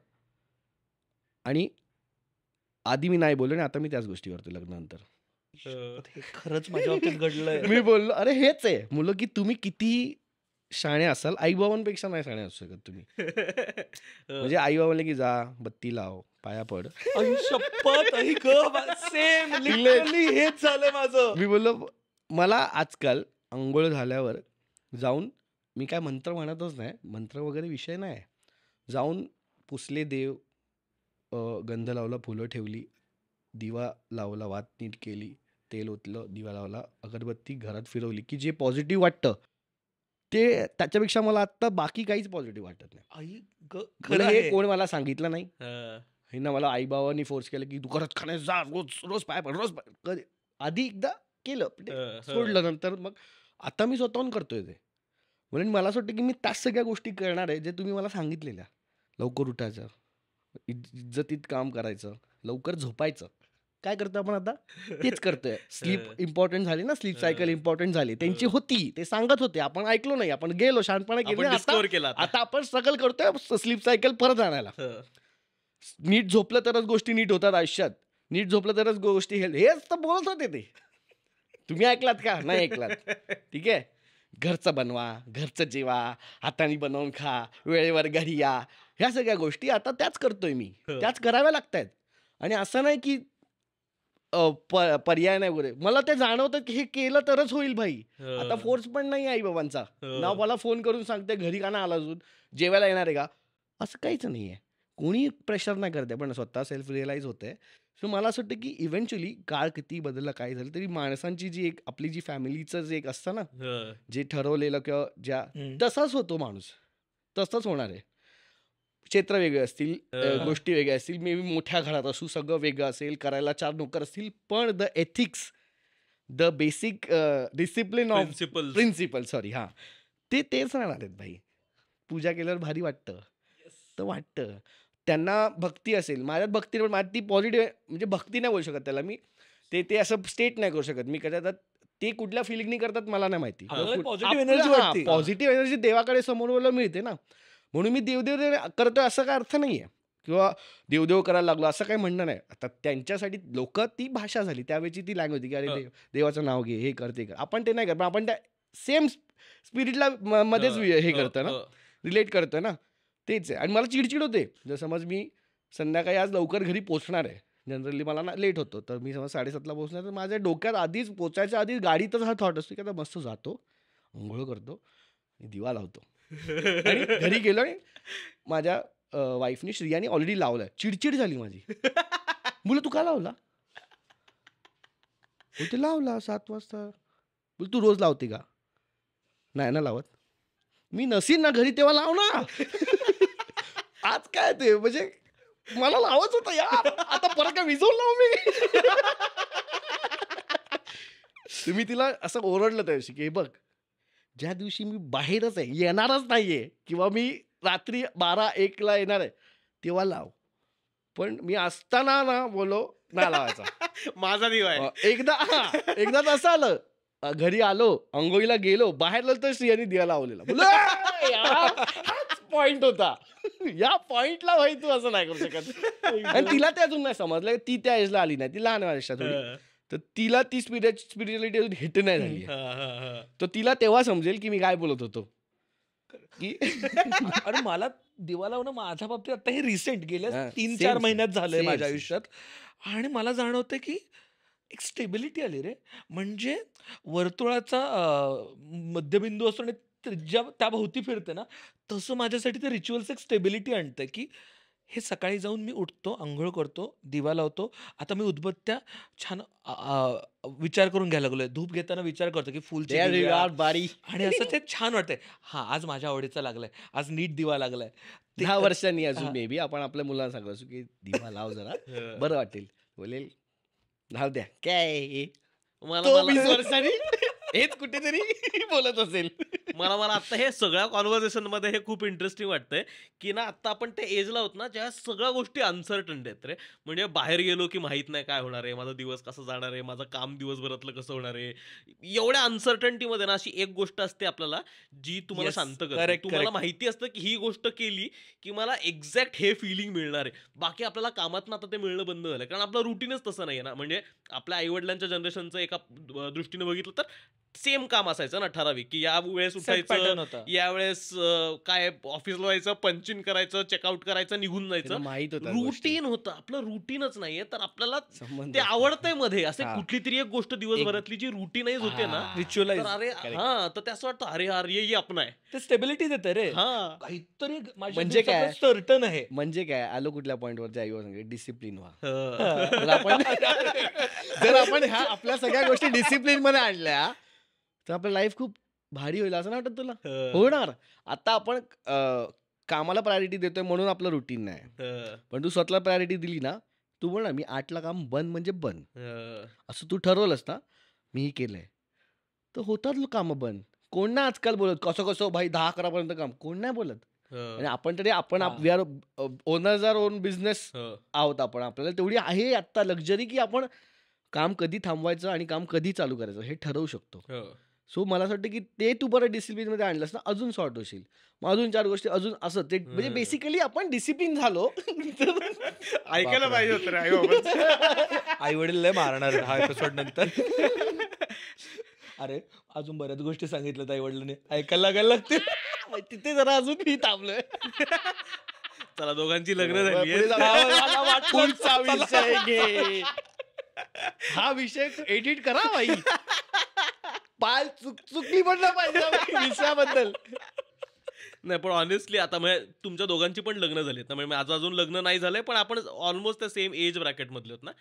आणि आधी मी नाही बोललो आणि आता मी त्याच गोष्टी करतोय लग्नानंतर खरंच माझ्या बाबतीत घडलंय मी बोललो अरे हेच आहे मुलं की तुम्ही किती शाणे असाल आईबाबांपेक्षा नाही शाणे असू शकत तुम्ही (laughs) म्हणजे आई बाबाला की जा बत्ती लाव पाया पड सेम (laughs) हेच झालं माझं मी बोललो मला आजकाल आंघोळ झाल्यावर जाऊन मी काय मंत्र म्हणतच नाही मंत्र वगैरे विषय नाही जाऊन पुसले देव गंध लावला फुलं ठेवली दिवा लावला वात नीट केली तेल ओतलं दिवा लावला अगरबत्ती घरात फिरवली की जे पॉझिटिव्ह वाटतं ते त्याच्यापेक्षा मला आत्ता बाकी काहीच पॉझिटिव्ह वाटत नाही हे कोण मला सांगितलं नाही हे ना मला आईबाबांनी फोर्स केलं की तू करत खाण्यास जा रोज रोज पाय पड रोज आधी एकदा केलं म्हणजे सोडलं नंतर मग आता मी स्वतःहून करतोय ते म्हणून मला असं वाटतं की मी त्याच सगळ्या गोष्टी करणार आहे जे तुम्ही मला सांगितलेल्या लवकर उठायचं इज्जतीत काम करायचं लवकर झोपायचं काय करतो आपण आता (laughs) तेच करतोय स्लीप इम्पॉर्टंट झाली ना स्लीप सायकल इम्पॉर्टंट झाली त्यांची होती ते सांगत होते आपण ऐकलो नाही आपण गेलो शानपणा केलं आता आपण स्ट्रगल करतोय स्लीप सायकल परत आणायला नीट झोपलं तरच गोष्टी नीट होतात आयुष्यात नीट झोपलं तरच गोष्टी हेच तर बोलत होते ते तुम्ही ऐकलात का नाही ऐकलात ठीक आहे घरचं बनवा घरचं जेवा हाताने बनवून खा वेळेवर घरी या ह्या सगळ्या गोष्टी आता त्याच करतोय मी त्याच कराव्या लागत आणि असं नाही की पर्याय नाही वगैरे मला ते जाणवतं की हे केलं तरच होईल भाई आता फोर्स पण नाही आई बाबांचा ना मला फोन करून सांगते घरी का ना आला अजून जेवायला येणार आहे का असं काहीच नाही आहे कोणी प्रेशर नाही करते पण स्वतः सेल्फ रिअलाईज होते सो मला असं वाटतं की इव्हेंच्युअली काळ किती बदललं काय झालं तरी माणसांची जी एक आपली जी फॅमिलीचं जे एक असतं ना जे ठरवलेलं किंवा ज्या तसाच होतो माणूस तसंच होणार आहे क्षेत्र वेगळे असतील गोष्टी वेगळ्या असतील मे बी मोठ्या घरात असू सगळं वेगळं असेल करायला चार नोकर असतील पण the ethics the basic discipline of principle sorry हां ते तेच राहणार आहेत भाई पूजा केल्यावर भारी वाटतं तर वाटतं त्यांना भक्ती असेल माझ्यात भक्ती पण माझ्यात ती पॉझिटिव्ह म्हणजे भक्ती नाही बोलू शकत त्याला मी ते ते असं स्टेट नाही करू शकत मी कदाचित ते कुठल्या फिलिंगनी करतात मला नाही माहिती पॉझिटिव्ह एनर्जी देवाकडे समोर मिळते ना म्हणून मी देवदेव करतोय असं काय अर्थ नाही आहे किंवा देवदेव करायला लागलो असं काही म्हणणं नाही आता त्यांच्यासाठी लोक ती भाषा झाली त्यावेळेची ती लँग्वेज होती की अरे देव देवाचं नाव घे हे कर ते कर आपण ते नाही करत आपण त्या सेम स्पिरिटला मध्येच हे करतो ना रिलेट करतो ना तेच आहे आणि मला चिडचिड होते जर समज मी संध्याकाळी आज लवकर घरी पोचणार आहे जनरली मला ना लेट होतो तर मी समज साडेसातला पोहोचणार तर माझ्या डोक्यात आधीच पोचायच्या आधीच गाडीतच हा थॉट असतो की आता मस्त जातो आंघोळ करतो दिवा लावतो आणि घरी गेलो आणि माझ्या वाईफने श्रियाने ऑलरेडी लावलाय चिडचिड झाली माझी बोल तू का लावला बोलते लावला सात वाजता बोल तू रोज लावते का नाही ना लावत मी नसीन ना घरी तेव्हा लाव ना आज काय ते म्हणजे मला लावत होतं यार आता परत काय विजवून लाव मी तुम्ही तिला असं ओरडलं त्याविषयी की बघ ज्या दिवशी मी बाहेरच आहे येणारच नाहीये किंवा मी रात्री बारा एकला येणार आहे तेव्हा लाव पण मी असताना ना बोलो ना लावायचा (laughs) माझा दिवा एकदा एकदा तसं आलं घरी आलो अंघोळीला गेलो बाहेर तर यांनी दिवा लावलेला बोल पॉइंट होता या पॉइंटला भाई तू असं नाही करू शकत (laughs) आणि तिला ते अजून नाही समजलं ती त्या एजला आली नाही ती लहान वर्षात तर तिला ती स्पिरिट स्पिरिच्युअलिटी अजून हिट नाही झाली तर तिला तेव्हा समजेल की मी काय बोलत होतो की (laughs) अरे मला दिवाला होणं माझ्या बाबतीत आता हे रिसेंट गेल्या तीन चार महिन्यात झालंय माझ्या आयुष्यात आणि मला जाणवतं की एक स्टेबिलिटी आली रे म्हणजे वर्तुळाचा मध्यबिंदू असतो आणि त्या भोवती फिरते ना तसं माझ्यासाठी ते रिच्युअल्स एक स्टेबिलिटी आणतं की हे सकाळी जाऊन मी उठतो आंघोळ करतो दिवा लावतो आता मी उदबत्त्या छान विचार करून घ्यायला लागलोय धूप घेताना विचार करतो की फुल बारी आणि असं ते छान वाटतंय हा आज माझ्या आवडीचा लागलाय आज नीट दिवा लागलाय दहा वर्षांनी अजून मे बी आपण आपल्या मुलांना सांगत असू की दिवा लाव जरा (laughs) बरं वाटेल बोलेल लाव द्या काय मला वर्षांनी हेच कुठेतरी (laughs) बोलत असेल मला मला आता हे सगळ्या कॉन्व्हर्सेशन मध्ये हे खूप इंटरेस्टिंग वाटतंय की ना आता आपण त्या एजला होत ना ज्या सगळ्या गोष्टी अनसर्टन आहेत रे म्हणजे बाहेर गेलो की माहित नाही काय होणार आहे माझा दिवस कसा जाणार आहे माझं काम दिवसभरातलं कसं होणार आहे एवढ्या अनसर्टन्टीमध्ये ना अशी एक गोष्ट असते आपल्याला जी तुम्हाला शांत करते तुम्हाला माहिती असतं की ही गोष्ट केली की मला एक्झॅक्ट हे फिलिंग मिळणार आहे बाकी आपल्याला कामात आता ते मिळणं बंद झालं कारण आपलं रुटीनच तसं नाही ना म्हणजे आपल्या आईवडिलांच्या जनरेशनचं एका दृष्टीने बघितलं तर सेम काम असायचं ना ठराविक की या वेळेस असायचं यावेळेस काय ऑफिसला जायचं पंचिंग करायचं चेकआउट करायचं निघून जायचं माहित होतं रुटीन होतं आपलं रुटीनच नाहीये तर आपल्याला ते आवडतंय मध्ये असे कुठली तरी एक गोष्ट दिवसभरातली जी रुटीनच होते ना रिच्युअलाइज अरे हा तर असं वाटतं अरे अरे आपण आहे ते स्टेबिलिटी देते रे हा काहीतरी म्हणजे काय सर्टन आहे म्हणजे काय आलो कुठल्या पॉईंट जे डिसिप्लिन व्हा आपण जर आपण ह्या आपल्या सगळ्या गोष्टी डिसिप्लिन मध्ये आणल्या तर आपलं लाईफ खूप भारी होईल असं नाही वाटत तुला होणार आता आपण कामाला प्रायोरिटी देतोय म्हणून आपलं रुटीन नाही पण तू स्वतःला प्रायोरिटी दिली ना तू बोल ना मी आठला काम बंद म्हणजे बंद असं तू ठरवलंस ना मी केलंय तर होतात लोक कामं बंद कोण ना आजकाल बोलत कसं कसं भाई दहा पर्यंत काम कोण नाही बोलत आणि आपण तरी आपण we are owners our own business आहोत आपण आपल्याला तेवढी आहे आत्ता लक्झरी की आपण काम कधी थांबवायचं आणि काम कधी चालू करायचं हे ठरवू शकतो सो मला असं वाटतं की ते तू डिसिप्लिन डिसिप्लिनमध्ये आणलंस ना अजून सॉर्ट होशील मग अजून चार गोष्टी अजून असं ते म्हणजे बेसिकली आपण डिसिप्लिन झालो (laughs) ऐकायला पाहिजे होतं आई (laughs) वडील लय मारणार हा एपिसोड नंतर (laughs) अरे अजून बऱ्याच गोष्टी सांगितल्या आई वडिलांनी ऐकायला लागायला लागते तिथे जरा अजून मी थांबलोय चला दोघांची लग्न हो, झाली हा विषय एडिट करा भाई पाल चुक चुकली म्हटलं पाहिजे (laughs) विषयाबद्दल नाही पण ऑनेस्टली आता म्हणजे तुमच्या दोघांची पण लग्न झाली ना म्हणजे माझं अजून लग्न नाही झालंय पण आपण ऑलमोस्ट त्या सेम एज ब्रॅकेटमधले होत ना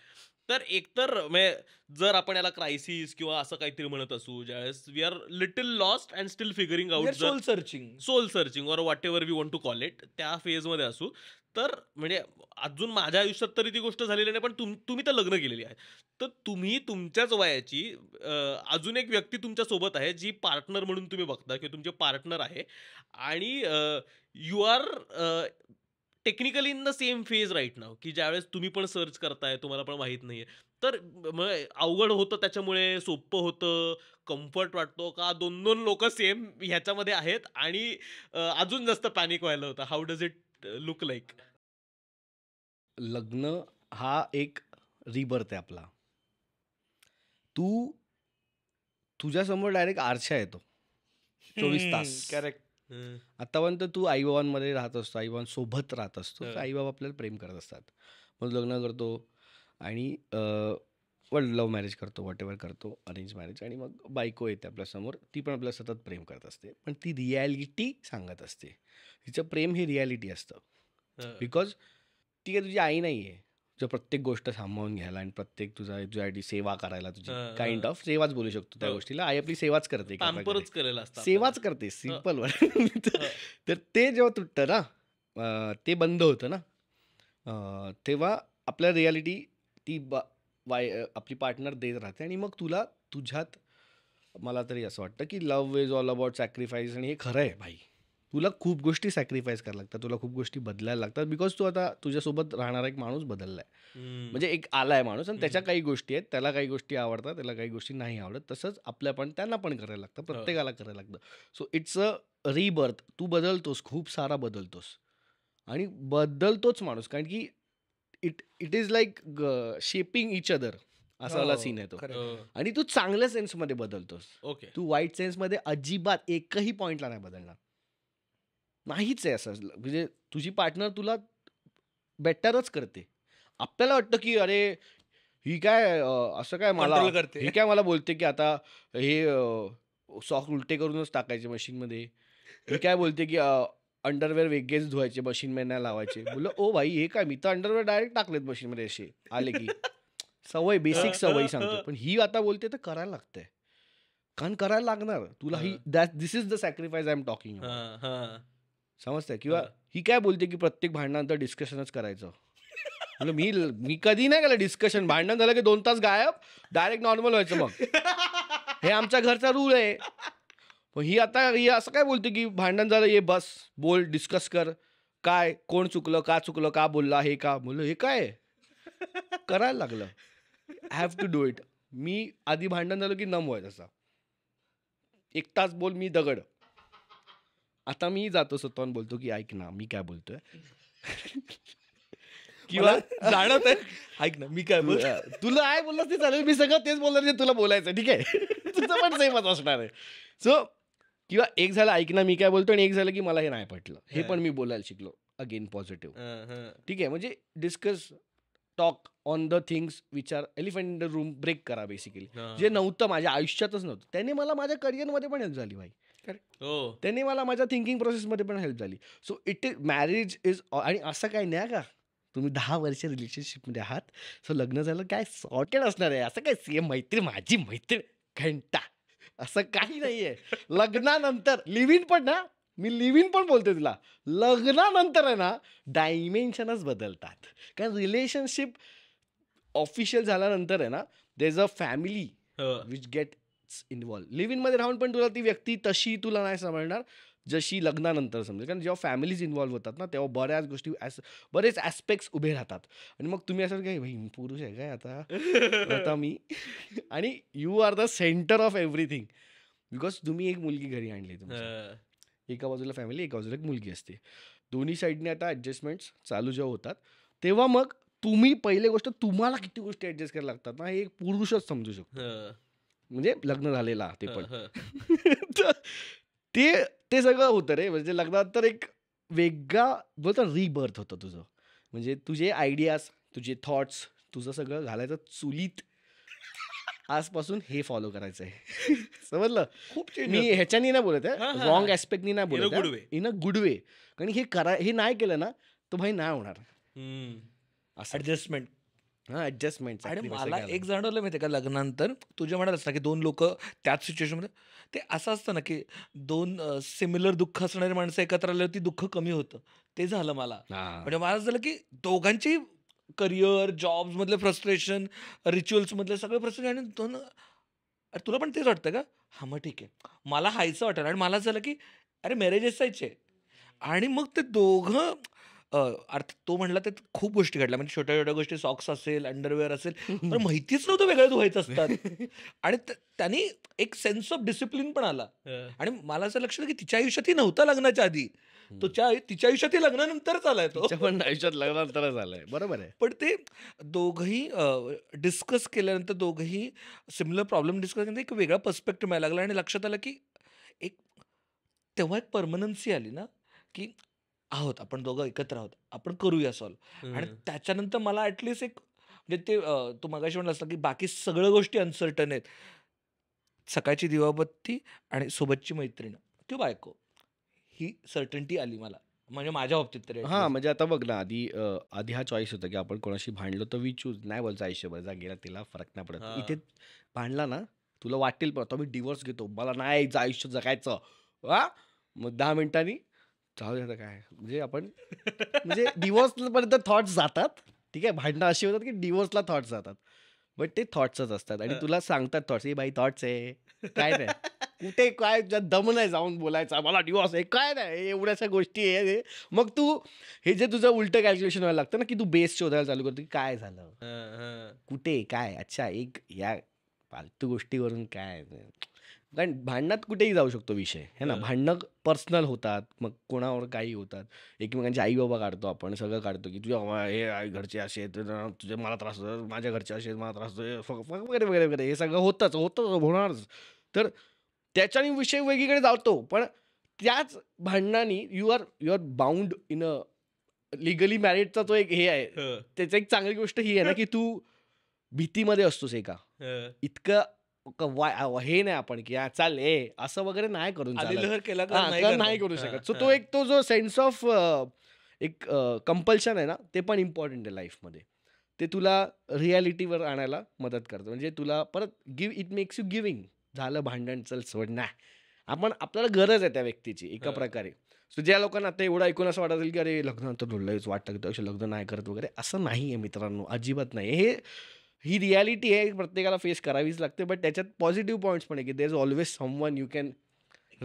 तर एकतर म्हणजे जर आपण याला क्रायसिस किंवा असं काहीतरी म्हणत असू ज्यावेळेस we are little lost and still figuring out soul searching soul searching or whatever we want to call it त्या फेजमध्ये असू तर म्हणजे अजून माझ्या आयुष्यात तरी ती गोष्ट झालेली नाही पण तुम तुम्ही तर लग्न केलेली आहे तर तुम्ही तुमच्याच वयाची अजून एक व्यक्ती तुमच्यासोबत आहे जी पार्टनर म्हणून तुम्ही बघता किंवा तुमचे पार्टनर आहे आणि you are technically in the same phase right now की ज्यावेळेस तुम्ही पण सर्च करताय तुम्हाला पण माहीत नाही आहे तर मग अवघड होतं त्याच्यामुळे सोपं होतं कम्फर्ट वाटतो का दोन दोन लोक सेम ह्याच्यामध्ये आहेत आणि अजून जास्त पॅनिक व्हायला होतं how does it look like लग्न हा एक रिबर्थ आहे आपला तू तुझ्यासमोर डायरेक्ट आरशा येतो चोवीस तास करेक्ट आतापर्यंत तू बाबांमध्ये राहत असतो सोबत राहत असतो आई बाबा आपल्याला प्रेम करत असतात मग लग्न करतो आणि वड लव्ह मॅरेज करतो वॉट करतो अरेंज मॅरेज आणि मग बायको येते आपल्यासमोर ती पण आपल्याला सतत प्रेम करत असते पण ती रियालिटी सांगत असते तिचं प्रेम हे रियालिटी असतं बिकॉज ती काय तुझी आई नाही आहे जो प्रत्येक गोष्ट सांभाळून घ्यायला आणि प्रत्येक तुझा तुझ्यासाठी सेवा करायला तुझी काइंड ऑफ सेवाच बोलू शकतो त्या हो. गोष्टीला आई आपली सेवाच करते सेवाच करते सिम्पल तर ते जेव्हा तुटतं ना ते बंद होतं ना तेव्हा आपल्या रियालिटी ती वाय आपली पार्टनर देत राहते आणि मग तुला तुझ्यात मला तरी असं वाटतं की love is all about sacrifice आणि हे खरं आहे भाई तुला खूप गोष्टी सॅक्रिफाईस करायला लागतात तुला खूप गोष्टी बदलायला लागतात बिकॉज तू आता तुझ्यासोबत राहणारा एक माणूस बदलला आहे म्हणजे एक आला आहे माणूस आणि त्याच्या काही गोष्टी आहेत त्याला काही गोष्टी आवडतात त्याला काही गोष्टी नाही आवडत तसंच आपल्या पण त्यांना पण करायला लागतं हो. प्रत्येकाला करायला लागतं सो इट्स अ रिबर्थ तू बदलतोस खूप सारा बदलतोस आणि बदलतोच माणूस कारण की it it is like shaping each other असा सीन हो, आहे तो हो. आणि तू चांगल्या सेन्स मध्ये बदलतोस ओके तू वाईट मध्ये अजिबात एकही पॉइंटला नाही बदलणार नाहीच आहे असं म्हणजे तुझी पार्टनर तुला बेटरच करते आपल्याला वाटतं की अरे ही काय असं काय मला करते ही काय मला बोलते की आता हे सॉक उलटे करूनच टाकायचे मशीनमध्ये ही काय बोलते की अंडरवेअर वेगळेच धुवायचे मशीन नाही लावायचे बोललो ओ भाई हे काय मी तर अंडरवेअर डायरेक्ट टाकलेत मशीन मध्ये असे आले की सवय बेसिक (laughs) सवय सांगतो पण ही आता बोलते तर करायला लागतंय कारण करायला लागणार तुला ही that this is the sacrifice I am talking समजतंय किंवा ही काय बोलते की प्रत्येक भांडणानंतर डिस्कशनच करायचं म्हणजे मी मी कधी नाही केलं डिस्कशन भांडण झालं की दोन तास गायब डायरेक्ट नॉर्मल व्हायचं मग हे आमच्या घरचा रूल आहे मग ही आता ही असं काय बोलते की भांडण झालं ये बस बोल डिस्कस कर काय कोण चुकलं का चुकलं का बोलला हे का बोललं हे काय करायला लागलं I have to do it मी आधी भांडण झालं की नम व्हायचं असा एक तास बोल मी दगड आता मी जातो स्वतःहून बोलतो की ऐक ना मी काय बोलतोय किंवा जाणवत आहे ऐक ना मी काय बोल तुला काय बोलला ते चालेल मी सगळं तेच बोलणार तुला बोलायचं ठीक आहे (laughs) तुझं पण सेमच असणार आहे सो किंवा एक झालं ऐकणं मी काय बोलतो आणि एक झालं की मला हे नाही पटलं हे पण मी बोलायला शिकलो अगेन पॉझिटिव्ह ठीक आहे म्हणजे discuss talk on the things विचार एलिफंट रूम ब्रेक करा बेसिकली जे नव्हतं माझ्या आयुष्यातच नव्हतं त्याने मला माझ्या करिअरमध्ये पण हेल्प झाली भाई हो. त्याने मला माझ्या थिंकिंग प्रोसेसमध्ये पण हेल्प झाली so it is marriage is आणि असं काय नाही का तुम्ही दहा वर्ष रिलेशनशिपमध्ये आहात सो लग्न झालं काय सॉर्टेड असणार आहे असं काय सेम मैत्री माझी मैत्री घंटा असं काही नाहीये लग्नानंतर लिव्ह इन पण ना मी लिव्ह इन पण बोलते तुला लग्नानंतर आहे ना डायमेन्शनच बदलतात कारण रिलेशनशिप ऑफिशियल झाल्यानंतर आहे ना there is a family which get involve live मध्ये राहून पण तुला ती व्यक्ती तशी तुला नाही समजणार जशी लग्नानंतर समजेल कारण जेव्हा फॅमिलीज इन्वॉल्व्ह होतात ना तेव्हा बऱ्याच गोष्टी ॲस बरेच ॲस्पेक्ट्स उभे राहतात आणि मग तुम्ही असं काय भाई पुरुष आहे काय आता आता मी (laughs) आणि you are the centre of everything because तुम्ही एक मुलगी घरी आणली तुम्ही एका बाजूला फॅमिली एका बाजूला एक मुलगी असते दोन्ही साईडने आता ॲडजस्टमेंट्स चालू जेव्हा होतात तेव्हा मग तुम्ही पहिले गोष्ट तुम्हाला किती गोष्टी ऍडजस्ट करायला लागतात ना हे एक पुरुषच समजू शकतो म्हणजे लग्न झालेला ते पण (laughs) ते ते सगळं होतं रे म्हणजे लग्नात तर एक वेगळा बोलतो रिबर्थ होतं तुझं म्हणजे तुझे आयडियाज तुझे थॉट्स तुझं सगळं घालायचं चुलीत आजपासून हे फॉलो करायचं आहे समजलं खूप मी ह्याच्यानी ना बोलत आहे रॉंग ऍस्पेक्टनी ना बोलत वे इन अ गुड वे कारण हे करा हे नाही केलं ना तो भाई नाही होणार ॲडजस्टमेंट ऍडजस्टमेंट आणि मला एक जाणवलं माहिती का लग्नानंतर तुझ्या म्हणाल ना की दोन लोक त्याच सिच्युएशनमध्ये ते असं असतं ना की दोन सिमिलर दुःख असणारी माणसं एकत्र आले ती दुःख कमी होतं ते झालं मला म्हणजे मला झालं की दोघांची करिअर जॉब्स मधले फ्रस्ट्रेशन रिच्युअल्स मधले सगळे फ्रस्ट्रेशन आणि दोन अरे तुला पण तेच वाटतं का हा मग ठीक आहे मला हायचं वाटलं आणि मला झालं की अरे मॅरेजेस जायचे आणि मग ते दोघं अर्थ तो म्हणला त्यात खूप गोष्टी घडल्या म्हणजे छोट्या-छोट्या गोष्टी सॉक्स असेल, अंडरवेअर असेल, पण माहितीच नव्हतं वेगळं धुवायचं (laughs) असतात. आणि त्यांनी एक सेन्स ऑफ डिसिप्लिन पण आला आणि मला असं लक्षात की तिच्या आयुष्यातही नव्हता लग्नाच्या आधी. तो आयुष्यात तिच्या आयुष्यातही लग्नानंतरच आलाय तो. पण आयुष्यात लग्नानंतरच आलाय बरोबर आहे. पण ते दोघंही डिस्कस केल्यानंतर दोघंही सिमिलर प्रॉब्लेम डिस्कस केल्यानंतर एक वेगळा पर्स्पेक्टिव्ह मिळायला लागला आणि लक्षात आलं, की एक तेव्हा एक पर्मनन्सी आली ना, की आहोत आपण दोघं एकत्र आहोत आपण करूया सॉल्व आणि त्याच्यानंतर मला ॲटलिस्ट एक म्हणजे ते तू मगाशी म्हणलं असतं की बाकी सगळं गोष्टी अनसर्टन आहेत सकाळची दिवाबत्ती आणि सोबतची मैत्रीण किंवा बायको ही सर्टन्टी आली मला म्हणजे माझ्या बाबतीत तरी हां म्हणजे आता बघ ना आधी आधी हा चॉईस होता की आपण कोणाशी भांडलो तर वी चूज नाही बोलचा आयुष्यभर जा गेला तिला फरक नाही पडत इथे भांडला ना तुला वाटेल पण तो मी डिवोर्स घेतो मला नाही आयुष्य जगायचं हा मग दहा मिनिटांनी चालू झालं काय म्हणजे आपण म्हणजे पर्यंत थॉट्स जातात ठीक आहे भांडणं अशी होतात की डिवोर्सला थॉट्स जातात बट ते थॉट्सच असतात आणि तुला सांगतात थॉट्स हे बाई थॉट्स आहे काय नाही कुठे काय दम नाही जाऊन बोलायचा मला डिवॉर्स आहे काय नाही एवढ्याशा गोष्टी आहे मग तू हे जे तुझं उलट कॅल्क्युलेशन व्हायला लागतं ना की तू बेस शोधायला चालू करतो की काय झालं कुठे काय अच्छा एक या फालतू गोष्टीवरून काय कारण भांडणात कुठेही जाऊ शकतो विषय है ना भांडणं पर्सनल होतात मग कोणावर काही होतात एकमेकांचे आई बाबा काढतो आपण सगळं काढतो की तुझ्या हे घरचे असे तुझे मला त्रास होतो माझ्या घरचे असे मला त्रास होतो वगैरे वगैरे वगैरे हे सगळं होतंच होतंच होणारच तर त्याच्याने विषय वेगळीकडे जातो पण त्याच भांडणाने you are you are bound in a legally मॅरिडचा तो एक हे आहे त्याचं एक चांगली गोष्ट ही आहे ना की तू भीतीमध्ये असतोस एका इतकं हे नाही आपण की चाल ए असं वगैरे नाही करून नाही करू शकत सो तो एक तो जो सेन्स ऑफ एक कंपल्शन आहे ना ते पण इम्पॉर्टंट आहे लाईफमध्ये ते तुला रियालिटीवर आणायला मदत करतं म्हणजे तुला परत give it makes you giving झालं भांडण चल सोड नाही आपण आपल्याला गरज आहे त्या व्यक्तीची एका प्रकारे सो ज्या लोकांना आता एवढं ऐकून असं वाटत असेल की अरे लग्न तर वाटतं वाटतं लग्न नाही करत वगैरे असं नाही आहे मित्रांनो अजिबात नाही हे ही रियालिटी आहे प्रत्येकाला फेस करावीच लागते बट त्याच्यात पॉझिटिव्ह पॉईंट्स पण आहे की there is always one you can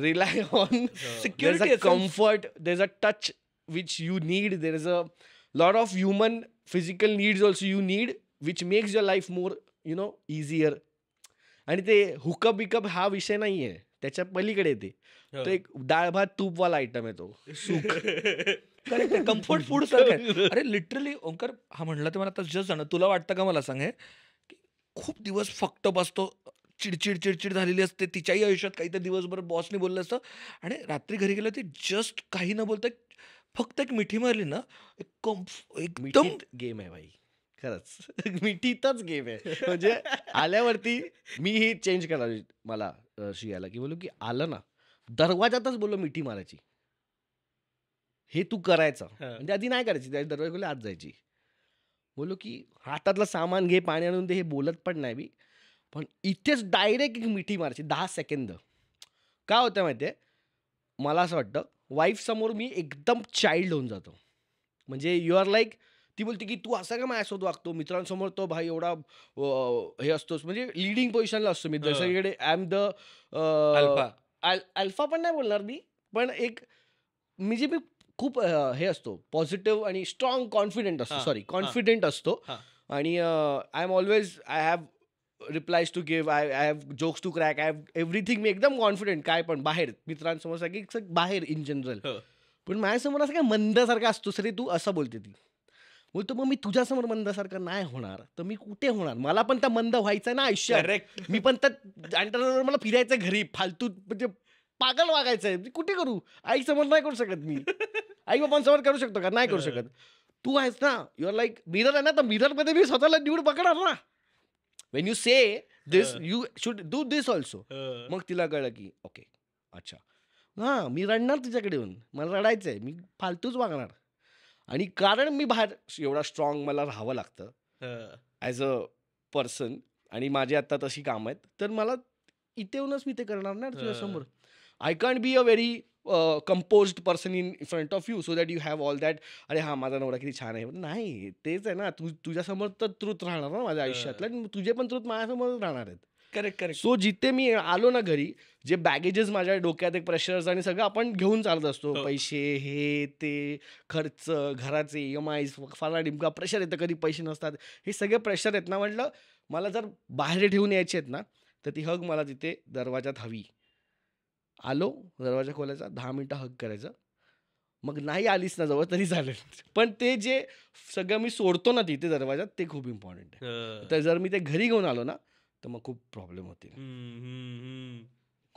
rely on security comfort there is a touch which you need there is a lot of human physical needs also you need which makes your life more you know easier आणि ते hookup बिकअप हा विषय नाही आहे त्याच्या पलीकडे ते एक डाळ भात तूपवाला आयटम आहे तो (laughs) सुख कम्फर्ट फूड (laughs) सारखं अरे लिटरली ओंकार हा म्हणला ते मला जस्ट जाणं तुला वाटतं का मला सांग की खूप दिवस फक्त बसतो चिडचिड चिडचिड झालेली असते तिच्याही आयुष्यात काहीतरी दिवसभर बॉसने बोललं असतं आणि रात्री घरी गेलं ते जस्ट काही न बोलता फक्त एक मिठी मारली ना एक कम्फ एकदम गेम आहे भाई खरंच (laughs) मिठीतच गेम आहे म्हणजे आल्यावरती मी ही चेंज केला मला शियाला की बोलू की आलं ना दरवाजातच बोललो मिठी मारायची हे तू करायचं म्हणजे आधी नाही करायची त्या दरवाजा आत जायची बोलो की हातातलं सामान घे पाणी आणून दे हे बोलत पण नाही मी पण इथेच डायरेक्ट एक मिठी मारची दहा सेकंद का होतं माहिती आहे मला असं वाटतं वाईफसमोर मी एकदम चाइल्ड होऊन जातो म्हणजे यू आर लाईक ती बोलते की तू असं का माझ्यासोबत वागतो मित्रांसमोर तो भाई एवढा हे असतोच म्हणजे लिडिंग पोझिशनला असतो मी जसं आय एम द अल्फा पण नाही बोलणार मी पण एक मी जे मी खूप हे असतो पॉझिटिव्ह आणि स्ट्रॉंग कॉन्फिडेंट असतो सॉरी कॉन्फिडेंट असतो आणि I am always I have replies to give I I have jokes to crack I have everything मी एकदम कॉन्फिडेंट काय पण बाहेर मित्रांसमोर सगळी बाहेर इन जनरल हो. पण माझ्यासमोर असं काय मंदासारखा असतो सरी तू असं बोलते ती बोलतो मग मी तुझ्यासमोर मंदासारखं नाही होणार तर मी कुठे होणार मला पण त्या मंद व्हायचं ना आयुष्य मी पण त्या मला फिरायचं घरी फालतू म्हणजे पागल वागायचं आहे कुठे करू आई समोर नाही करू शकत मी आई बाबांसमोर करू शकतो का नाही करू शकत तू आहेस ना आर लाईक मिरर आहे ना तर मध्ये मी स्वतःला निवड पकडणार ना when you say this you should do this also मग तिला कळलं की ओके अच्छा हां मी रडणार तुझ्याकडे येऊन मला रडायचं आहे मी फालतूच वागणार आणि कारण मी बाहेर एवढा स्ट्रॉंग मला राहावं लागतं ॲज अ पर्सन आणि माझी आत्ता तशी काम आहेत तर मला इथे येऊनच मी ते करणार ना तुझ्यासमोर I can't be a very compose person in front of you so that you have all that अरे हा माझा नवरा किती छान आहे नाही तेच आहे ना तू तुझ्यासमोर तर त्रुत राहणार ना माझ्या आयुष्यातलं तुझे पण त्रुत माझ्यासमोर राहणार आहेत करेक्ट करेक्ट सो जिथे मी आलो ना घरी जे बॅगेजेस माझ्या डोक्यात एक प्रेशर्स आणि सगळं आपण घेऊन चालत असतो हो. पैसे हे ते खर्च घराचे ई एम आय फाला डिमका प्रेशर येतं कधी पैसे नसतात हे सगळे प्रेशर आहेत ना म्हटलं मला जर बाहेर ठेवून यायचे आहेत ना तर ती हग मला तिथे दरवाजात हवी आलो दरवाजा खोलायचा दहा मिनटं हक करायचं मग नाही आलीस ना जवळ तरी चालेल पण ते जे सगळं मी सोडतो ना तिथे दरवाजात ते खूप इम्पॉर्टंट आहे तर जर मी ते घरी घेऊन आलो ना तर मग खूप प्रॉब्लेम होते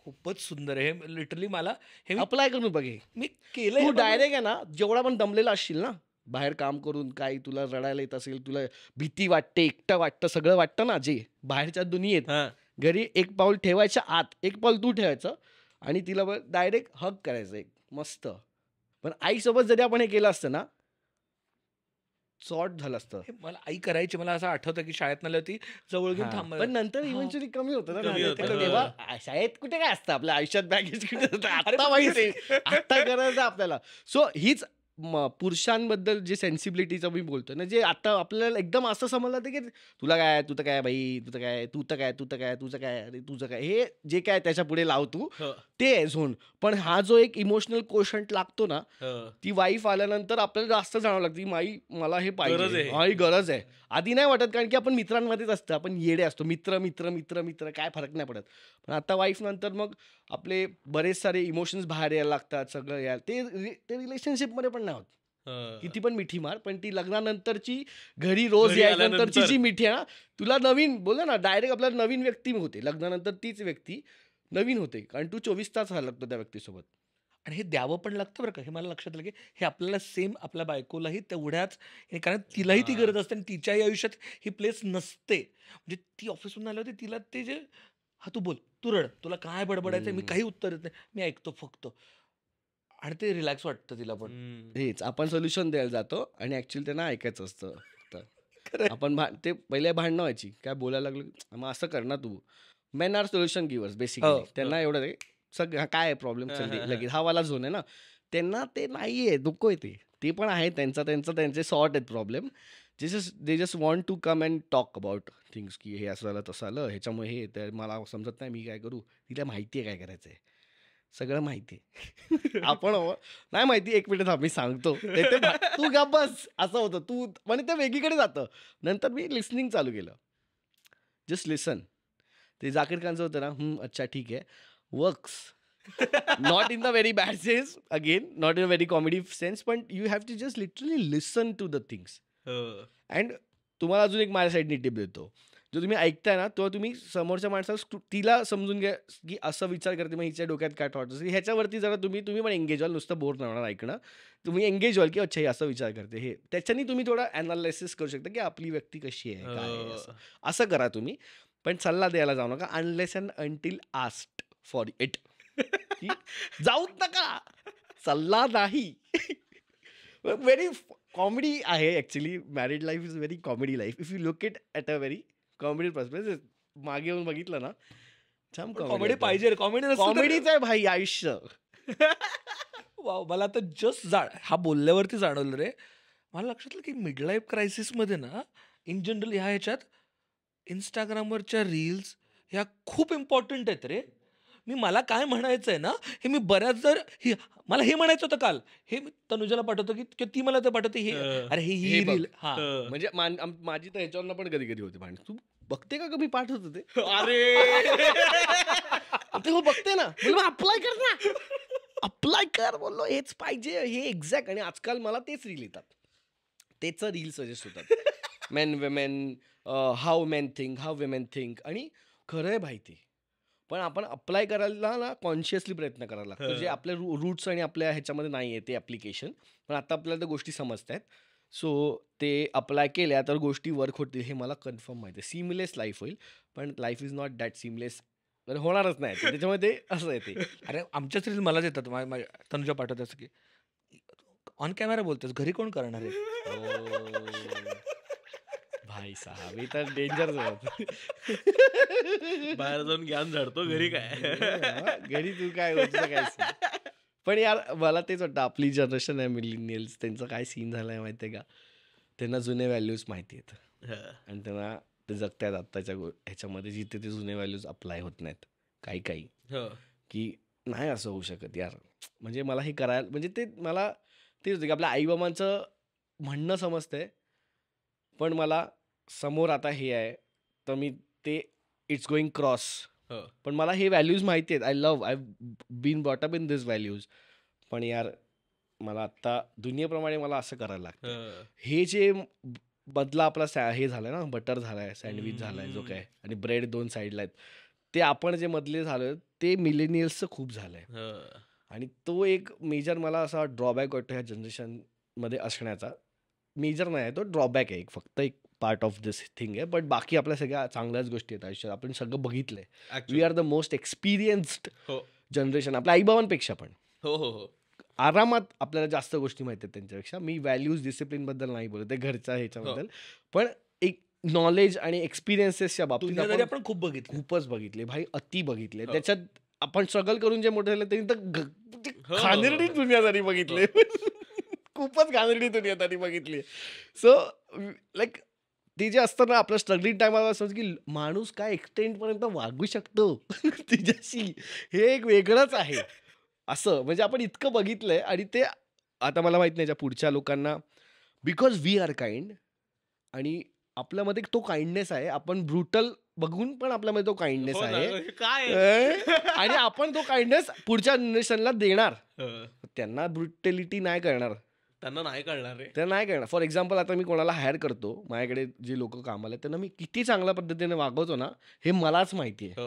खूपच सुंदर आहे लिटरली मला हे अप्लाय करून बघे मी केलं तू डायरेक्ट आहे ना जेवढा पण दमलेला असशील ना बाहेर काम करून काही तुला रडायला येत असेल तुला भीती वाटते एकटं वाटतं सगळं वाटतं ना जे बाहेरच्या दुनियेत घरी एक पाऊल ठेवायच्या आत एक पाऊल तू ठेवायचं आणि तिला डायरेक्ट हग करायचं एक मस्त पण आईसोबत जरी आपण हे केलं असतं ना सॉर्ट झालं असतं मला आई करायची मला असं आठवतं की शाळेत मला होती जवळ घेऊन थांब पण नंतर इव्हेंच्युअली कमी होतं ना तेव्हा शाळेत कुठे काय असतं आपल्या आयुष्यात बॅगेज कुठे (laughs) आता माहिती आता करायचं आपल्याला सो हीच पुरुषांबद्दल जे सेन्सिबिलिटीचं मी बोलतोय ना जे आता आपल्याला एकदम असं समजलं की तुला काय तू तर काय बाई तू तर काय तू तर काय तू तर काय तुझं काय अरे तुझं काय हे जे काय त्याच्या पुढे लाव तू ते आहे झोन पण हा जो एक इमोशनल क्वेशंट लागतो ना ती वाईफ आल्यानंतर आपल्याला जास्त जाणवं लागतं माई मला हे पाहिजे गरज आहे आधी नाही वाटत कारण की आपण मित्रांमध्येच असतं आपण येडे असतो मित्र मित्र मित्र मित्र काय फरक नाही पडत पण आता वाईफ नंतर मग आपले बरेच सारे इमोशन्स बाहेर यायला लागतात सगळं यायला ते रिलेशनशिपमध्ये पण नाही किती पण मिठी मार पण ती लग्नानंतरची घरी रोज यायनंतरची जी मिठी आहे ना तुला नवीन बोल ना डायरेक्ट आपल्याला नवीन व्यक्ती होते लग्नानंतर तीच व्यक्ती नवीन होते कारण तू चोवीस तास राहा लागतो त्या व्यक्तीसोबत आणि हे द्यावं पण लागतं बरं का हे मला लक्षात आलं की हे आपल्याला सेम आपल्या बायकोलाही तेवढ्याच कारण तिलाही ती गरज असते आणि तिच्याही आयुष्यात ही प्लेस नसते म्हणजे ती ऑफिसमधून आली होती तिला ते जे हा तू बोल तू रड तुला काय बडबडायचं मी काही उत्तर देत नाही मी ऐकतो फक्त आणि ते रिलॅक्स वाटतं तिला पण हेच आपण सोल्युशन द्यायला जातो आणि ऍक्च्युअली त्यांना ऐकायचं असतं तर आपण ते पहिले भांडणं व्हायची काय बोलायला लागलं मग असं कर ना तू men are solution givers basically त्यांना एवढं सगळं काय प्रॉब्लेम (laughs) लगेच हा वाला झोन आहे ना त्यांना ते नाही आहे दुःख आहे ते पण आहे त्यांचा त्यांचा त्यांचे सॉर्ट आहेत प्रॉब्लेम जे just they just want to come and talk about things की हे असं झालं तसं आलं ह्याच्यामुळे हे तर मला समजत नाही मी काय करू तिला माहिती आहे काय करायचं आहे सगळं माहिती आहे (laughs) आपण नाही माहिती एक मिनिट मी सांगतो तू गा बस असं होतं तू म्हणजे ते वेगळीकडे जातं नंतर मी लिसनिंग चालू केलं जस्ट लिसन ते जाकीर खानचं होतं ना अच्छा ठीक आहे works not in the very bad sense again not in a very comedy sense पण you have to just literally listen to the things and तुम्हाला अजून एक माझ्या साईडनी टिप देतो जो तुम्ही ऐकताय ना तेव्हा तुम्ही समोरच्या माणसाला तिला समजून घ्या की असं विचार करते मग हिच्या डोक्यात काय थॉट असेल ह्याच्यावरती जरा तुम्ही तुम्ही पण एंगेज व्हाल नुसतं बोर नव्हणार ऐकणं तुम्ही एंगेज व्हाल की अच्छा हे असं विचार करते हे त्याच्यानी तुम्ही थोडा अनालिसिस करू शकता की आपली व्यक्ती कशी आहे असं करा तुम्ही पण सल्ला द्यायला जाऊ नका unless and until asked for it जाऊच नका सल्ला नाही व्हेरी (laughs) कॉमेडी आहे actually married life is very comedy life if you look it at a very comedy पर्स म्हणजे मागे येऊन बघितलं ना छान कॉमेडी पाहिजे कॉमेडी कॉमेडीच आहे भाई आयुष्य (laughs) मला तर जस्ट जा हा बोलल्यावरती जाणवलं रे मला लक्षात आलं की मिड लाईफ क्रायसिसमध्ये ना इन जनरल ह्या ह्याच्यात इंस्टाग्रामवरच्या रील्स ह्या खूप इम्पॉर्टंट आहेत रे मी मला काय म्हणायचं आहे ना हे मी बऱ्याच जर मला हे म्हणायचं होतं काल हे तनुजाला पाठवतो की ती मला ते पाठवते हे अरे हे रील हा म्हणजे माझी तर ह्याच्यावर पण कधी कधी होते भांडण तू बघते का मी पाठवत होते (laughs) अरे ते हो बघते ना अप्लाय कर ना अप्लाय कर बोललो हेच पाहिजे हे एक्झॅक्ट आणि आजकाल मला तेच रील येतात तेच रील सजेस्ट होतात men women how men think how women think आणि खरंय आहे भाई ते पण आपण अप्लाय करायला ना कॉन्शियसली प्रयत्न करायला लागतो जे आपल्या रू रूट्स आणि आपल्या ह्याच्यामध्ये नाही आहे ते ॲप्लिकेशन पण आता आपल्याला त्या गोष्टी समजत आहेत सो ते अप्लाय केल्या तर गोष्टी वर्क होतील हे मला कन्फर्म माहिती आहे सीमलेस लाईफ होईल पण life is not that seamless तर होणारच नाही त्याच्यामध्ये असं येते अरे आमच्याच रील मलाच येतात तनुजा पाठवत असं की ऑन कॅमेरा बोलतोस घरी कोण करणार आहे हो. भाई साहेब तर डेंजर बाहेर जाऊन ज्ञान झाडतो घरी काय (laughs) घरी तू काय काय पण यार मला तेच वाटतं आपली जनरेशन आहे मिलिनियल्स त्यांचं काय सीन झालं आहे माहिती का त्यांना जुने व्हॅल्यूज माहिती आहेत आणि त्यांना ते जगतात आत्ताच्या ह्याच्यामध्ये जिथे ते जुने व्हॅल्यूज अप्लाय होत नाहीत काही काही हो. की नाही असं होऊ शकत यार म्हणजे मला हे करायला म्हणजे ते मला तेच होतं की आपल्या आईबाबांचं म्हणणं समजतंय पण मला समोर आता हे आहे तर मी ते इट्स गोईंग क्रॉस पण मला हे व्हॅल्यूज माहिती आहेत I love I been up in this values पण यार मला आत्ता दुनियेप्रमाणे मला असं करायला लागतं हे जे बदला आपला हे झालं ना बटर झालाय सँडविच झाला जो काय आणि ब्रेड दोन साईडला आहेत ते आपण जे मधले झालं ते मिलेनियल्सचं खूप झालंय आणि तो एक मेजर मला असा ड्रॉबॅक वाटतो ह्या जनरेशनमध्ये असण्याचा मेजर नाही आहे तो ड्रॉबॅक आहे एक फक्त एक पार्ट ऑफ दिस थिंग आहे बट बाकी आपल्या सगळ्या चांगल्याच गोष्टी आहेत आयुष्यात आपण सगळं बघितलंय we are the most experienced generation आपल्या आईबाबांपेक्षा पण हो हो हो आरामात आपल्याला जास्त गोष्टी माहिती आहेत त्यांच्यापेक्षा मी व्हॅल्यूज डिसिप्लिन बद्दल नाही बोलत आहे घरच्या ह्याच्याबद्दल हो. पण एक नॉलेज आणि एक्सपिरियन्सेसच्या बाबतीत आपण खूप बघितले खूपच बघितले भाई अति बघितले हो. त्याच्यात आपण स्ट्रगल करून जे मोठे झाले त्यांनी तर दुनिया म्हणजे हो, दुनियादारी बघितले (laughs) खूपच दुनिया तरी बघितली सो लाईक ते जे असतं ना आपल्या स्ट्रगलिंग टायमाला असं की माणूस काय एक्सटेंडपर्यंत वागू शकतो (laughs) तिच्याशी हे एक वेगळंच आहे असं म्हणजे आपण इतकं बघितलंय आणि ते आता मला माहीत नाही ज्या पुढच्या लोकांना बिकॉज वी आर काइंड आणि आपल्यामध्ये तो काइंडनेस आहे आपण ब्रुटल बघून पण आपल्यामध्ये तो काइंडनेस हो आहे म्हणजे काय आणि आपण तो काइंडनेस पुढच्या जनरेशनला देणार त्यांना ब्रुटेलिटी नाही करणार त्यांना नाही कळणार रे त्यांना नाही कळणार फॉर एक्झाम्पल आता मी कोणाला हायर करतो माझ्याकडे जे लोक कामाला आहेत त्यांना मी किती चांगल्या पद्धतीने वागवतो ना हे मलाच माहिती आहे हो.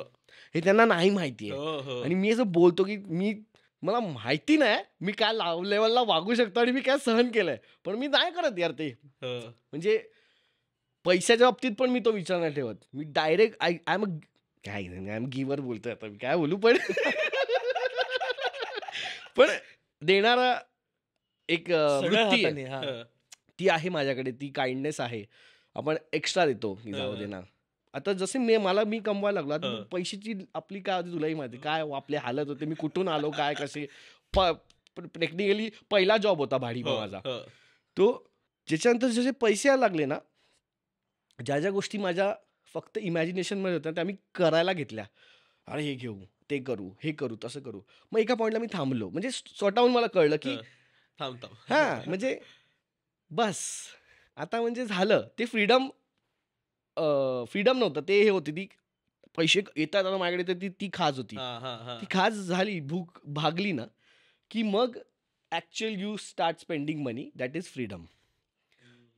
हे त्यांना नाही माहिती आहे हो, हो. आणि मी असं बोलतो की मी मला माहिती नाही मी काय लाव लेवलला वागू शकतो आणि मी काय सहन केलंय पण मी नाही करत यार ते म्हणजे पैशाच्या बाबतीत पण मी तो विचार नाही ठेवत मी डायरेक्ट आय आय एम काय आय एम गिवर बोलतोय आता मी काय बोलू पण (laughs) पण देणारा एक वृत्ती आहे ती आहे माझ्याकडे ती काइंडनेस आहे आपण एक्स्ट्रा देतो जाऊ दे ना आता जसे मी मला मी कमवायला लागलो पैशाची आपली काय होती तुलाही माहिती काय हो, आपले हालत होते मी कुठून आलो काय कसे प्रॅक्टिकली पहिला जॉब होता भाडी माझा तो ज्याच्यानंतर जसे पैसे लागले ना ज्या ज्या गोष्टी माझ्या फक्त मध्ये होत्या त्या मी करायला घेतल्या अरे हे घेऊ ते करू हे करू तसं करू मग एका पॉईंटला मी थांबलो म्हणजे स्वतःहून मला कळलं की थांबतो हां म्हणजे बस आता म्हणजे झालं ते फ्रीडम फ्रीडम नव्हतं ते हे होते ती पैसे येतात माझ्याकडे तर ती ती खाज होती ती खाज झाली भूक भागली ना की मग actual you start spending money that is freedom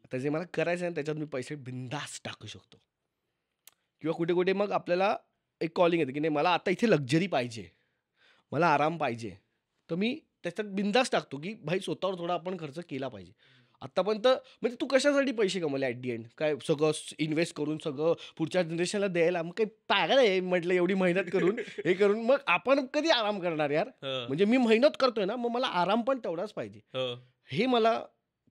आता जे मला करायचं आहे त्याच्यात मी पैसे बिंदास टाकू शकतो किंवा कुठे कुठे मग आपल्याला एक कॉलिंग येते की नाही मला आता इथे लक्झरी पाहिजे मला आराम पाहिजे तर मी त्याच्यात बिंदास टाकतो की भाई स्वतःवर थोडा आपण खर्च केला पाहिजे आतापर्यंत म्हणजे तू कशासाठी पैसे कमवले ॲट दी एंड काय सगळं इन्व्हेस्ट करून सगळं पुढच्या जनरेशनला द्यायला मग काही पागल आहे म्हटलं एवढी मेहनत करून हे करून मग आपण कधी आराम करणार यार म्हणजे मी मेहनत करतोय ना मग मला आराम पण तेवढाच पाहिजे हे मला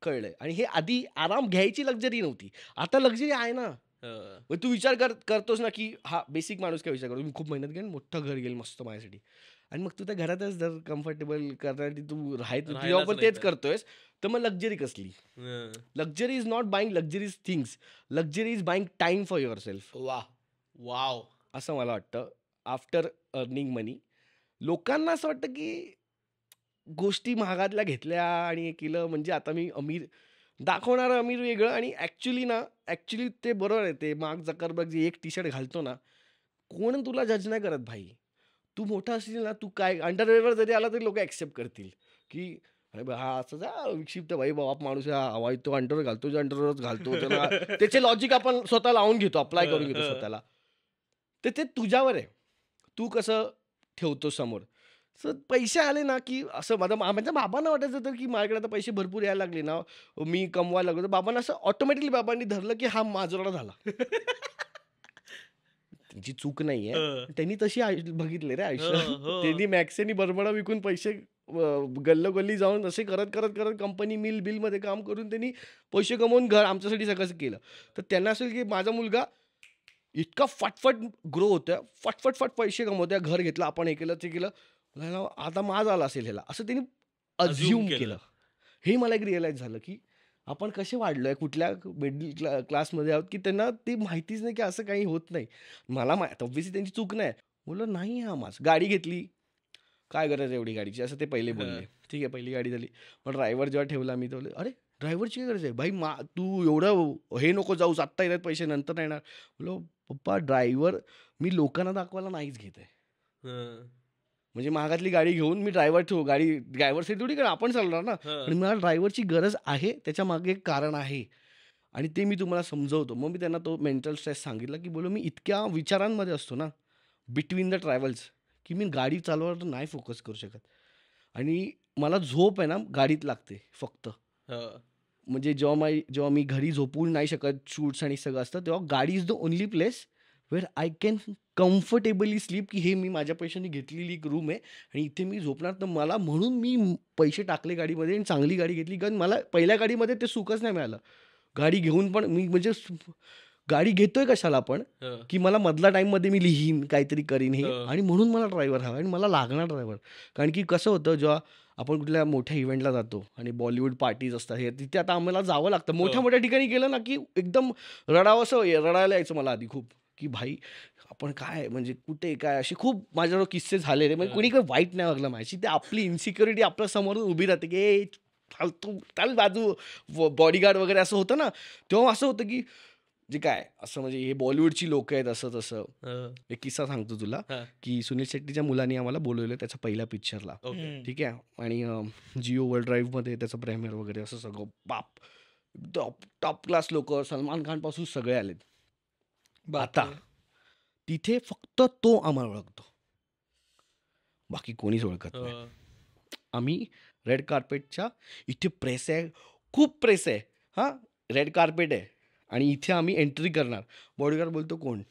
कळलंय आणि हे आधी आराम घ्यायची लक्झरी नव्हती आता लक्झरी आहे ना तू विचार कर करतोस ना की हा बेसिक माणूस काय विचार करतो मी खूप मेहनत घेईन मोठं घर घेईल मस्त माझ्यासाठी आणि मग तू त्या घरातच जर कम्फर्टेबल करण्यासाठी तू राहत तुझ्या पण तेच करतोयस तर मग लक्झरी कसली luxury is not buying luxuries things luxury is buying time for yourself वा वा असं मला वाटतं आफ्टर अर्निंग मनी लोकांना असं वाटतं की गोष्टी महागातल्या घेतल्या आणि केलं म्हणजे आता मी अमीर दाखवणार अमीर वेगळं आणि ॲक्च्युली ना ॲक्च्युली ते बरोबर आहे ते मार्क जकरबर्ग जे एक टी शर्ट घालतो ना कोण तुला जज नाही करत भाई तू मोठा असेल ना तू काय अंडरवेअर जरी आला तरी लोक ॲक्सेप्ट करतील की अरे बा हा असं जा विक्षिप्त भाई बाप माणूस हा हवाई तो अंडरवर घालतो जो अंडरवरच घालतो त्याला (laughs) त्याचे लॉजिक आपण स्वतः लावून घेतो अप्लाय करून घेतो (laughs) स्वतःला तर ते तुझ्यावर आहे तू कसं ठेवतो समोर सर पैसे आले ना की असं माझं म्हणजे बाबांना वाटायचं तर की माझ्याकडे आता पैसे भरपूर यायला लागले ना मी कमवायला लागलो तर बाबांना असं ऑटोमॅटिकली बाबांनी धरलं की हा माजोरा झाला (laughs) त्यांची चूक नाहीये त्यांनी तशी बघितले रे आयुष्य त्यांनी मॅक्सेनी बरबडा विकून पैसे गल्लोगल्ली जाऊन असे करत करत करत कंपनी मिल बिल मध्ये काम करून त्यांनी पैसे कमवून घर आमच्यासाठी सगळं केलं तर त्यांना असेल की माझा मुलगा इतका फटफट ग्रो होतोय फटफट फट पैसे कमवतोय घर घेतलं आपण हे केलं ते केलं आता माझा आला असेल ह्याला असं त्यांनी अझ्युम केलं हे मला एक रिअलाइज झालं की आपण कसे वाढलो आहे कुठल्या मिडल क्ला क्लासमध्ये आहोत की त्यांना ती माहितीच नाही की असं काही होत नाही मला मा ऑब्व्हियसली त्यांची चूक नाही बोललो नाही हा मास गाडी घेतली काय गरज आहे एवढी गाडीची असं ते पहिले बोलले ठीक आहे पहिली गाडी झाली पण ड्रायव्हर जेव्हा ठेवला मी तेवढे अरे ड्रायव्हरची काय गरज आहे भाई मा तू एवढं हे नको जाऊस आत्ता येतात पैसे नंतर येणार बोलो पप्पा ड्रायव्हर मी लोकांना दाखवायला नाहीच घेत आहे म्हणजे महागातली गाडी घेऊन मी ड्रायव्हर ठेवू गाडी ड्रायव्हर सीट थोडी कारण आपण चालणार ना पण मला ड्रायव्हरची गरज आहे त्याच्या मागे एक कारण आहे आणि ते मी तुम्हाला समजवतो मग मी त्यांना तो मेंटल स्ट्रेस सांगितला की बोलो मी इतक्या विचारांमध्ये असतो ना बिटवीन द ट्रॅव्हल्स की मी गाडी चालवायला नाही फोकस करू शकत आणि मला झोप आहे ना गाडीत लागते फक्त म्हणजे जेव्हा मा जेव्हा मी घरी झोपू नाही शकत शूट्स आणि सगळं असतं तेव्हा गाडी is the only place where I can comfortably sleep की हे मी माझ्या पैशाने घेतलेली एक रूम आहे आणि इथे मी झोपणार तर मला म्हणून मी पैसे टाकले गाडीमध्ये आणि चांगली गाडी घेतली कारण मला पहिल्या गाडीमध्ये ते सुखच नाही मिळालं गाडी घेऊन पण मी म्हणजे गाडी घेतोय कशाला आपण की मला मधला टाईममध्ये मी लिहीन काहीतरी करीन हे आणि म्हणून मला ड्रायव्हर हवा आणि मला लागणार ड्रायव्हर कारण की कसं होतं जेव्हा आपण कुठल्या मोठ्या इव्हेंटला जातो आणि बॉलिवूड पार्टीज असतात हे तिथे आता आम्हाला जावं लागतं मोठ्या मोठ्या ठिकाणी गेलं ना की एकदम रडावं असं रडायला यायचं मला आधी खूप की भाई आपण काय म्हणजे कुठे काय असे खूप माझ्यावर किस्से झालेले म्हणजे कोणी काही वाईट नाही वागलं माझी ते आपली इन्सिक्युरिटी आपल्या समोर उभी राहते की ए फालतू चाल बाजू बॉडीगार्ड वगैरे असं होतं ना तेव्हा असं होतं की जे काय असं म्हणजे हे बॉलिवूडची लोक आहेत असं तसं एक किस्सा सांगतो तुला की सुनील शेट्टीच्या मुलांनी आम्हाला बोलवलं त्याच्या पहिल्या पिक्चरला ठीक आहे आणि जिओ वर्ल्ड ड्राईव्हमध्ये त्याचं प्रेमियर वगैरे असं सगळं बाप टॉप टॉप क्लास लोक सलमान खान पासून सगळे आलेत आता तिथे फक्त तो आम्हाला ओळखतो बाकी कोणीच ओळखत नाही हो. आम्ही रेड कार्पेटच्या इथे प्रेस आहे खूप प्रेस आहे हा रेड कार्पेट आहे आणि इथे आम्ही एंट्री करणार बॉडीगार्ड बोलतो कोण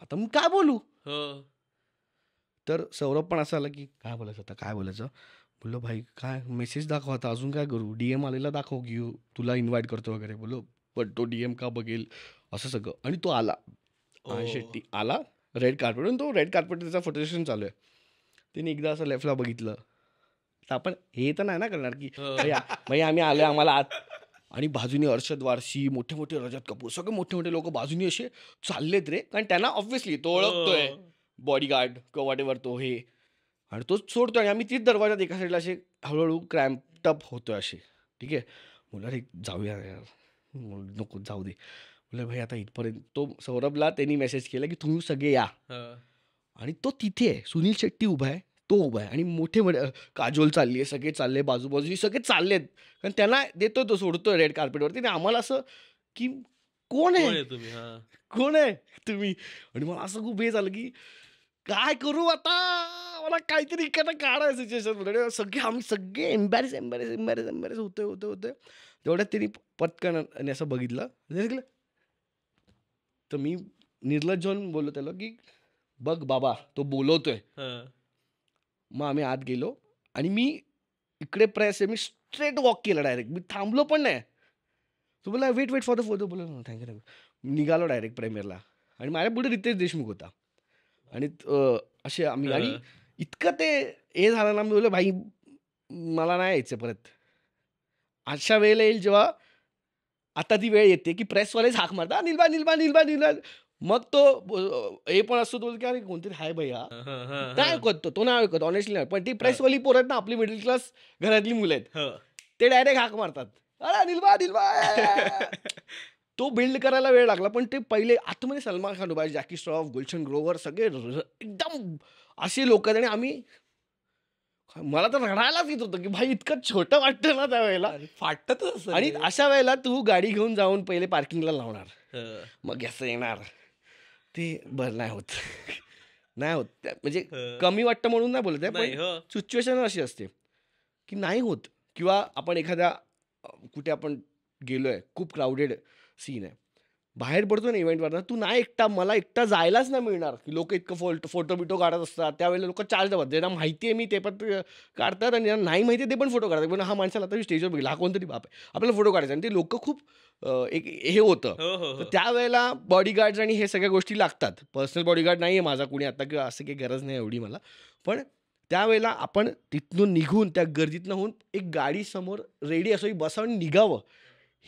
आता मग काय बोलू हो. तर सौरभ पण असं आलं की काय बोलायचं आता काय बोलायचं बोललो भाई काय मेसेज दाखव आता अजून काय करू डीएम आलेला दाखव की तुला इन्व्हाइट करतो वगैरे बोलो पण तो डीएम का बघेल असं सगळं आणि तो आला शेट्टी आला रेड कार्पेट तो रेड कार्पेट त्याचा चालू आहे त्याने एकदा असं लेफ्टला बघितलं तर आपण हे तर नाही ना करणार की हो. भाई आम्ही आलो आम्हाला आत आणि बाजूनी अर्षद वारसी मोठे मोठे रजत कपूर सगळे मोठे मोठे लोक बाजूनी असे चाललेत रे कारण त्यांना ऑब्व्हियसली तो ओळखतोय बॉडीगार्ड हो. किंवा वॉट तो हे आणि तो सोडतो आणि आम्ही तीच दरवाजात एका साईडला असे हळूहळू क्रॅम्पटप होतोय असे ठीक आहे मुला रे जाऊया नको जाऊ दे म्हटलं भाई आता इथपर्यंत तो सौरभला त्यांनी मेसेज केला की तुम्ही सगळे या आणि तो तिथे आहे सुनील शेट्टी उभा आहे तो उभा आहे आणि मोठे मोठे काजोल चालले आहे सगळे चालले बाजूबाजू सगळे चाललेत कारण त्यांना देतो तो सोडतोय रेड कार्पेटवरती आणि आम्हाला असं की कोण आहे तुम्ही कोण आहे तुम्ही आणि मला असं खूप हे झालं की काय करू आता मला काहीतरी इकडं काढाय सिच्युएशन सगळे आम्ही सगळे एम्बॅरेस एम्बॅरेस एम्बॅरेस एम्बॅरेस होते होते होते तेवढ्यात त्यांनी पटकन असं बघितलं तर मी निर्लज जाऊन बोललो त्याला की बघ बाबा तो बोलवतोय मग आम्ही आत गेलो आणि मी इकडे प्रेस आहे मी स्ट्रेट वॉक केला डायरेक्ट मी थांबलो पण नाही तो बोला wait wait for the photo बोला थँक्यू थँक्यू निघालो डायरेक्ट प्रेमियरला आणि माझ्या पुढे रितेश देशमुख होता आणि असे आम्ही आणि इतकं ते हे झालं ना मी बोललो भाई मला नाही यायचं परत अशा वेळेला येईल जेव्हा आता ती वेळ येते की प्रेसवालेच हाक मारता निलबा निलबा निलबा निलबा मग तो हे पण असतो तो की अरे कोणतरी हाय भैया काय ऐकतो तो नाही ऐकत ऑनेस्टली नाही पण ती प्रेसवाली पोरत ना आपली मिडल क्लास घरातली मुलं आहेत ते डायरेक्ट हाक मारतात अरे निलबा निलबा (laughs) तो बिल्ड करायला वेळ लागला पण ते पहिले आतमध्ये सलमान खान उभा जॅकी श्रॉफ गुलशन ग्रोवर सगळे एकदम असे लोक आहेत आणि आम्ही मला तर रडायलाच येत होतं की भाई इतकं छोटं वाटतं ना त्यावेळेला फाटतच आणि अशा वेळेला तू गाडी घेऊन जाऊन पहिले पार्किंगला लावणार मग असं येणार ते बरं नाही होत (laughs) नाही होत म्हणजे कमी वाटतं म्हणून नाही बोलत आहे पण सिच्युएशन अशी असते की नाही होत किंवा आपण एखाद्या कुठे आपण गेलोय खूप क्राऊडेड सीन आहे बाहेर पडतो ना इव्हेंटवर तू नाही एकटा मला एकटा जायलाच नाही मिळणार की लोक इतकं फोटो फोटो बिटो काढत असतात त्यावेळेला लोक चार्ज देतात ज्यांना माहिती आहे मी ते पण काढतात आणि ज्यांना नाही माहिती ते पण फोटो काढतात पण हा माणसाला आता मी स्टेजवर बघितला हा कोणतरी बाप आहे आपल्याला फोटो काढायचा आणि ते लोक खूप एक हे होतं हो, हो, हो. त्यावेळेला बॉडीगार्ड्स आणि हे सगळ्या गोष्टी लागतात पर्सनल बॉडीगार्ड नाही आहे माझा कुणी आता किंवा असं काही गरज नाही एवढी मला पण त्यावेळेला आपण तिथून निघून त्या गर्दीतनं होऊन एक गाडी समोर रेडी असावी बसावून निघावं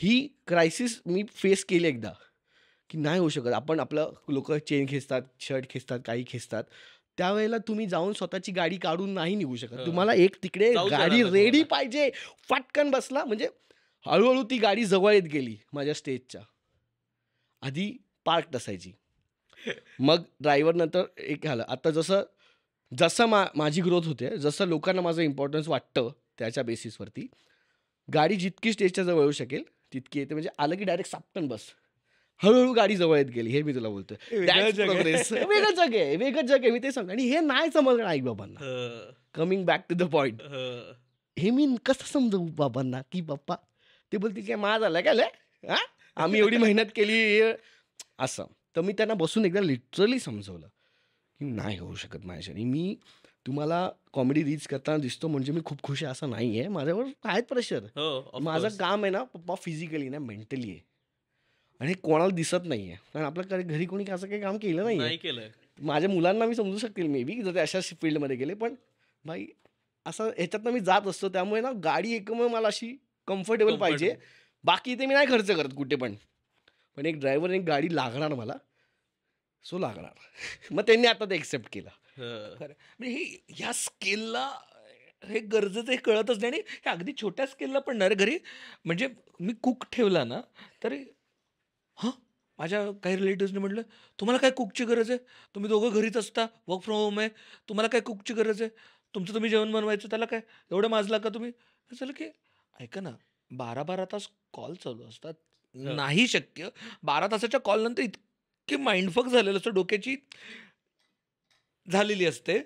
ही क्रायसिस मी फेस केली एकदा की नाही होऊ शकत आपण आपलं लोक चेन खेचतात शर्ट खेचतात काही खेचतात त्यावेळेला तुम्ही जाऊन स्वतःची गाडी काढून नाही निघू शकत तुम्हाला एक तिकडे गाडी रेडी पाहिजे फाटकन बसला म्हणजे हळूहळू ती गाडी जवळ येत गेली माझ्या स्टेजच्या आधी पार्क असायची (laughs) मग ड्रायव्हर नंतर एक झालं आता जसं जसं मा माझी ग्रोथ होते जसं लोकांना माझं इम्पॉर्टन्स वाटतं त्याच्या बेसिसवरती गाडी जितकी स्टेजच्या जवळ येऊ शकेल तितकी येते म्हणजे आलं की डायरेक्ट सापटन बस हळूहळू गाडी जवळ येत गेली हे मी तुला बोलतोय वेगळं जग आहे वेगळं जग आहे मी ते सांग आणि हे नाही समजणार आई बाबांना coming back to the point हे मी कसं समजवू बाबांना की बाप्पा ते बोलतील काय मा झालं काय हां आम्ही एवढी (laughs) मेहनत केली असं तर मी त्यांना बसून एकदा लिटरली समजवलं की नाही होऊ शकत माझ्याने मी तुम्हाला कॉमेडी रीच करताना दिसतो म्हणजे मी खूप खुश आहे असं नाही आहे माझ्यावर आहेत प्रेशर हो, माझं काम आहे ना पप्पा फिजिकली ना मेंटली आहे आणि कोणाला दिसत नाही आहे कारण आपल्या घरी कोणी असं काही काम केलं नाही केलं माझ्या मुलांना मी समजू शकतील मे बी जर ते अशाच फील्डमध्ये गेले पण भाई असं ह्याच्यातनं मी जात असतो त्यामुळे ना गाडी एकमेव मला अशी कम्फर्टेबल पाहिजे बाकी ते मी नाही खर्च करत कुठे पण पण एक ड्रायव्हर एक गाडी लागणार मला सो लागणार (laughs) मग त्यांनी आता ते एक्सेप्ट केलं म्हणजे हे ह्या स्केलला हे गरजेचं हे कळतच नाही आणि हे अगदी छोट्या स्केलला पण नाही घरी म्हणजे मी कुक ठेवला ना तरी हां! माझ्या काही रिलेटिव्सने म्हटलं, "तुम्हाला काय कुकची गरज आहे? तुम्ही दोघं घरीच असता, वर्क फ्रॉम होम आहे. तुम्हाला काय कुकची गरज आहे? तुमचं तुम्ही जेवण बनवायचं, त्याला काय? एवढं माजला का तुम्ही?" असं झालं की ऐका ना, बारा बारा तास कॉल चालू असतात. नाही शक्य. बारा तासाच्या कॉलनंतर इतकी माइंडफक झालेलं असतं, डोक्याची झालेली असते.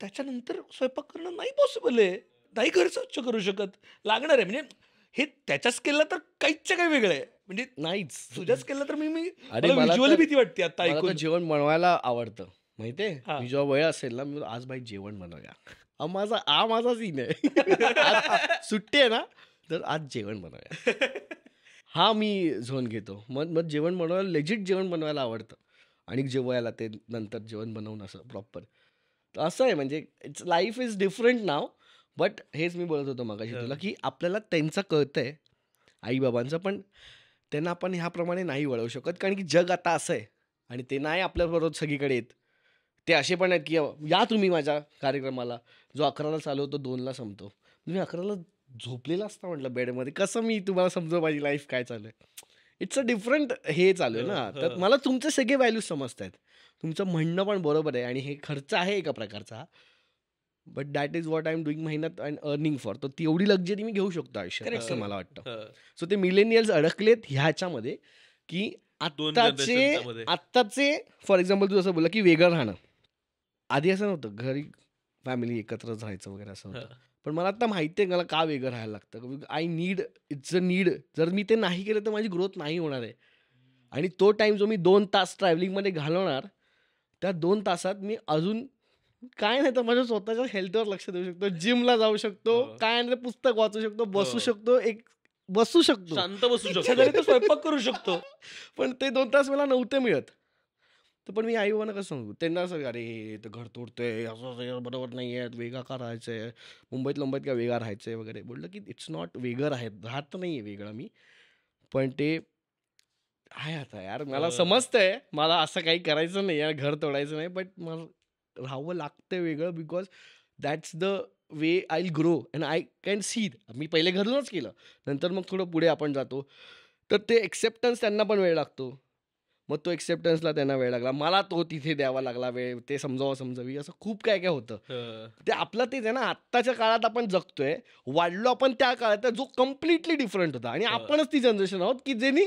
त्याच्यानंतर स्वयंपाक करणं नाही पॉसिबल आहे. नाही घर स्वच्छ करू शकत. लागणार आहे म्हणजे हे त्याच्या स्केलला तर काहीच काही वेगळं आहे. म्हणजे नाहीच तुझ्याच केलं तर मी मी अरे भीती वाटते आता ऐकून जेवण बनवायला आवडतं माहितीये मी जेव्हा वेळ असेल ना मी आज बाई जेवण बनवूया माझा आ माझा सीन आहे (laughs) सुट्टी आहे ना तर आज जेवण बनवूया (laughs) हा मी झोन घेतो मग मग जेवण बनवायला लेजिट जेवण बनवायला आवडतं आणि जेवायला ते नंतर जेवण बनवून असं प्रॉपर असं आहे म्हणजे it's life is different now but हेच मी बोलत होतो मागाशी तुला की आपल्याला त्यांचं कळतंय आईबाबांचं पण त्यांना आपण ह्याप्रमाणे नाही वळवू शकत कारण की जग आता असं आहे आणि ते नाही आपल्याबरोबर सगळीकडे येत ते असे पण आहेत की या तुम्ही माझ्या कार्यक्रमाला जो अकराला चालू होतो दोनला संपतो तुम्ही अकराला झोपलेला असता म्हटलं बेडमध्ये कसं मी तुम्हाला समजू माझी लाईफ काय चालू आहे इट्स अ डिफरंट हे चालू आहे ना हो, हो. तर मला तुमचे सगळे व्हॅल्यूज समजत आहेत तुमचं म्हणणं पण बरोबर आहे आणि हे खर्च आहे एका प्रकारचा but that is what I am doing महिन्यात अँड अर्निंग फॉर तर तेवढी लक्झरी मी घेऊ शकतो आयुष्य असं मला वाटतं सो ते मिलेनियल्स अडकलेत ह्याच्यामध्ये की आत्ताचे आत्ताचे फॉर एक्झाम्पल तू जसं बोलला की वेगळं राहणं आधी असं नव्हतं घरी फॅमिली एकत्र राहायचं वगैरे असं होतं पण मला आता माहिती आहे मला का वेगळं राहायला लागतं I need it's a need जर मी ते नाही केलं तर माझी ग्रोथ नाही होणार आहे आणि तो टाइम जो मी दोन तास ट्रॅव्हलिंगमध्ये घालवणार त्या दोन तासात मी अजून काय नाही तर माझ्या स्वतःच्या हेल्थवर लक्ष देऊ शकतो जिमला जाऊ शकतो हो. काय नाही पुस्तक वाचू शकतो बसू हो. शकतो एक बसू शकतो शांत बसू शकतो स्वयंपाक करू (laughs) शकतो पण ते दोन तास मला नव्हते मिळत तर पण मी आई बाबांना कसं सांगू त्यांना असं अरे ते घर तोडतोय असं बरोबर नाही आहेत वेगा का राहायचंय मुंबईत मुंबईत का वेगळा राहायचंय वगैरे बोललं की इट्स नॉट वेगळं आहेत राहत नाही आहे वेगळा मी पण ते आहे आता यार मला समजतंय मला असं काही करायचं नाही यार घर तोडायचं नाही बट मला राहावं लागतं वेगळं because that's the way I grow and I can see मी पहिले घरूनच केलं नंतर मग थोडं पुढे आपण जातो तर ते एक्सेप्टन्स त्यांना पण वेळ लागतो मग तो एक्सेप्टन्सला त्यांना वेळ लागला मला तो तिथे द्यावा लागला वेळ ते समजावं समजावी असं खूप काय काय होतं ते आपलं तेच आहे ना आत्ताच्या काळात आपण जगतोय वाढलो आपण त्या काळात जो कम्प्लिटली डिफरंट होता आणि आपणच ती जनरेशन आहोत की ज्यांनी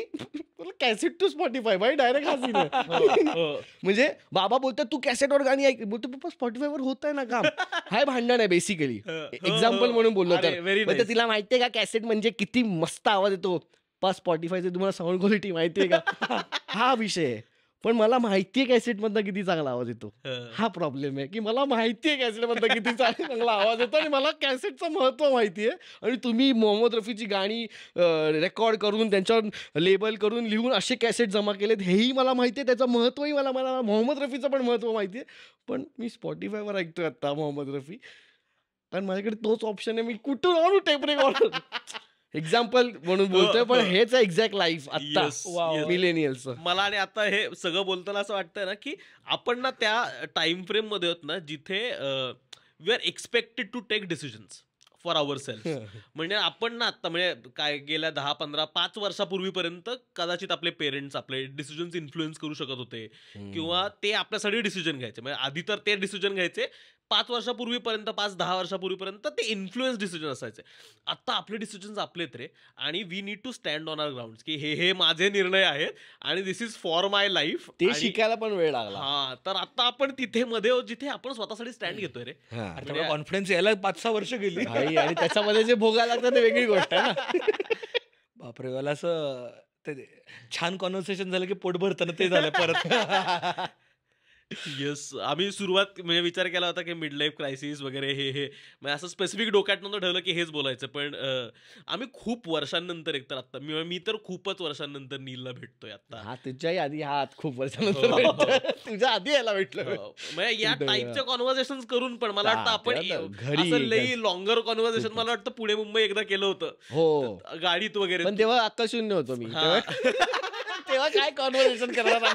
cassette to Spotify by direct हा म्हणजे बाबा बोलतोय तू कॅसेटवर गाणी ऐक बोलतो पप्पा स्पॉटीफायवर होत आहे ना काम (laughs) हाय भांडण आहे बेसिकली एक्झाम्पल हो, हो. म्हणून बोललो तर तिला माहितीये का कॅसेट म्हणजे किती मस्त आवाज येतो पप्पा स्पॉटीफायचे तुम्हाला साऊंड क्वालिटी माहिती आहे का (laughs) हा विषय आहे पण मला माहिती आहे कॅसेटमधनं किती चांगला आवाज येतो हा प्रॉब्लेम आहे की मला माहिती आहे कॅसेटमधनं किती चांगला आवाज येतो आणि मला कॅसेटचं महत्त्व माहिती आहे आणि तुम्ही मोहम्मद रफीची गाणी रेकॉर्ड करून त्यांच्यावर लेबल करून लिहून असे कॅसेट जमा केलेत हेही मला माहिती आहे त्याचं महत्त्वही मला मला मोहम्मद रफीचं पण महत्त्व माहिती आहे पण मी स्पॉटीफायवर ऐकतोय आता मोहम्मद रफी कारण माझ्याकडे तोच ऑप्शन आहे मी कुठून आणू टेप रेकॉर्ड एक्झाम्पल म्हणून (laughs) बोलतोय पण (laughs) हेच एक्झॅक्ट लाईफ आता मिलेनियलच मला आणि आता हे सगळं बोलताना असं वाटतं ना की आपण ना त्या टाइम फ्रेम मध्ये होत ना जिथे we are expected to take decisions for our self म्हणजे आपण ना आता म्हणजे काय गेल्या दहा पंधरा पाच वर्षापूर्वीपर्यंत कदाचित आपले पेरेंट्स आपले डिसिजन्स इन्फ्लुएन्स करू शकत होते किंवा ते आपल्यासाठी डिसिजन घ्यायचे म्हणजे आधी तर ते डिसिजन घ्यायचे पाच वर्षापूर्वीपर्यंत पाच दहा वर्षापूर्वीपर्यंत ते इन्फ्लुएन्स डिसिजन असायचे आत्ता आपले डिसिजन्स आपलेत रे आणि we need to stand on our ground की हे हे माझे निर्णय आहेत आणि this is for my life ते शिकायला पण वेळ लागला हा तर आता आपण तिथे मध्ये जिथे आपण स्वतःसाठी स्टँड घेतोय रे कॉन्फिडन्स म्हणजे यायला पाच सहा वर्ष गेली आणि त्याच्यामध्ये जे भोगायला लागतं ते वेगळी गोष्ट आहे ना (laughs) बापरे मला असं ते छान कॉन्व्हर्सेशन झालं की पोट भरताना ते झालं परत (laughs) येस आम्ही सुरुवात म्हणजे विचार केला होता की मिड लाईफ क्रायसिस वगैरे हे हे म्हणजे असं स्पेसिफिक डोक्यात नव्हतं ठेवलं की हेच बोलायचं पण आम्ही खूप वर्षांनंतर एकतर आत्ता मी मी तर खूपच वर्षांनंतर नीलला भेटतोय आता हा तुझ्याही आधी हा खूप वर्षांनंतर हो. तुझ्या आधी यायला भेटलो हो. म्हणजे या टाईपच्या कॉन्व्हर्सेशन करून पण मला वाटतं आपण लई लॉंगर कॉन्व्हर्सेशन मला वाटतं पुणे मुंबई एकदा केलं होतं हो गाडीत वगैरे पण तेव्हा अक्कल शून्य होतो मी तेव्हा काय कॉन्व्हर्सेशन करणार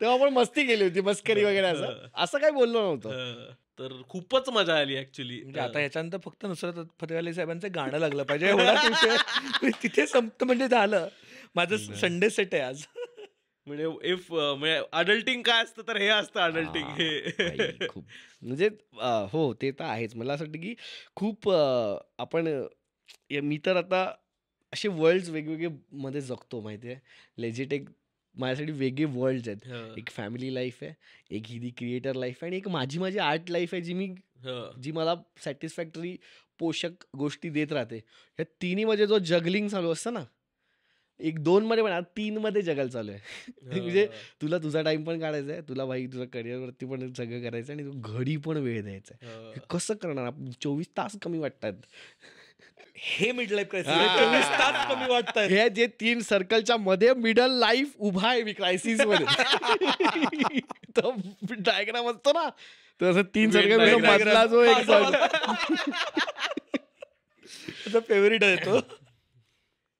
तेव्हा आपण मस्ती केली होती मस्करी वगैरे असं असं काही बोललो नव्हतं तर खूपच मजा आली ऍक्च्युली म्हणजे आता याच्यानंतर फक्त नुसरत फतेह साहेबांचं गाणं लागलं पाहिजे तिथे संपत म्हणजे झालं माझं संडे सेट आहे आज म्हणजे इफ म्हणजे अडल्टिंग काय असतं तर हे असतं अडल्टिंग हे खूप म्हणजे हो ते तर आहेच मला असं वाटतं की खूप आपण मी तर आता असे वर्ल्ड वेगवेगळे मध्ये जगतो माहितीये आहे लेजिट एक माझ्यासाठी वेगळे वर्ल्ड आहेत एक फॅमिली लाईफ आहे एक ही क्रिएटर लाईफ आहे आणि एक माझी माझी आर्ट लाईफ आहे जी मी जी मला सॅटिस्फॅक्टरी पोषक गोष्टी देत राहते या तिन्ही मध्ये जो जगलिंग चालू असतो ना एक दोन मध्ये पण तीन मध्ये जगल चालू आहे (laughs) म्हणजे तुला तुझा टाइम पण काढायचा आहे तुला भाई तुझ्या करिअरवरती पण सगळं करायचं आणि घडी पण वेळ द्यायचा आहे कसं करणार चोवीस तास कमी वाटतात हे मिडल लाईफ क्रायसिस कमी वाटतं हे जे तीन सर्कलच्या मध्ये मिडल लाईफ उभा आहे मी क्रायसिस मध्ये डायग्राम (laughs) असतो ना तर तीन सर्कल मधला जो एक फेवरेट (laughs) आहे तो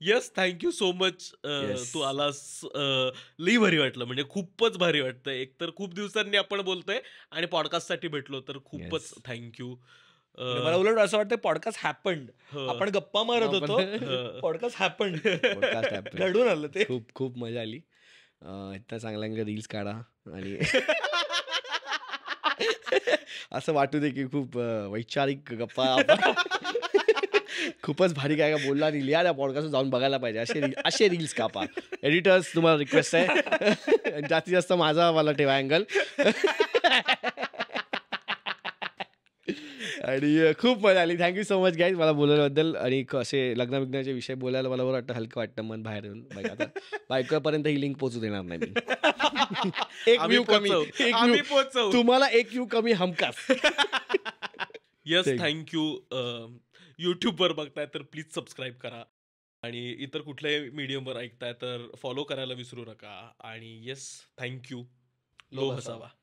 येस थँक्यू सो मच तू आलास uh, लई भारी वाटलं म्हणजे खूपच भारी वाटतं एक तर खूप दिवसांनी आपण बोलतोय आणि पॉडकास्टसाठी भेटलो तर खूपच थँक्यू म्हणजे मला उलट असं वाटतं पॉडकास्ट हॅपंड आपण गप्पा मारत होतो पॉडकास्ट हॅपंड घडून आलं ते खूप खूप मजा आली इतका चांगला रील्स काढा आणि (laughs) असं वाटू दे की खूप वैचारिक गप्पा (laughs) खूपच भारी काय का बोलला दिली या पॉडकास्ट जाऊन बघायला पाहिजे असे असे रील्स कापा एडिटर्स तुम्हाला रिक्वेस्ट आहे (laughs) जास्तीत जास्त माझा मला ठेवा अँगल आणि खूप मजा आली थँक्यू सो मच गाईज मला बोलायबद्दल आणि असे लग्न विज्ञाचे विषय बोलायला मला बरं वाटतं हलकं वाटतं मन बाहेर येऊन बायकापर्यंत ही लिंक पोहोचू देणार नाही (laughs) एक व्ह्यू कमी एक व्ह्यू तुम्हाला एक व्ह्यू कमी हमकास यस थँक्यू यूट्यूबवर बघताय तर प्लीज सबस्क्राईब करा आणि इतर कुठल्याही मीडियमवर ऐकताय तर फॉलो करायला विसरू नका आणि येस थँक्यू लो हसावा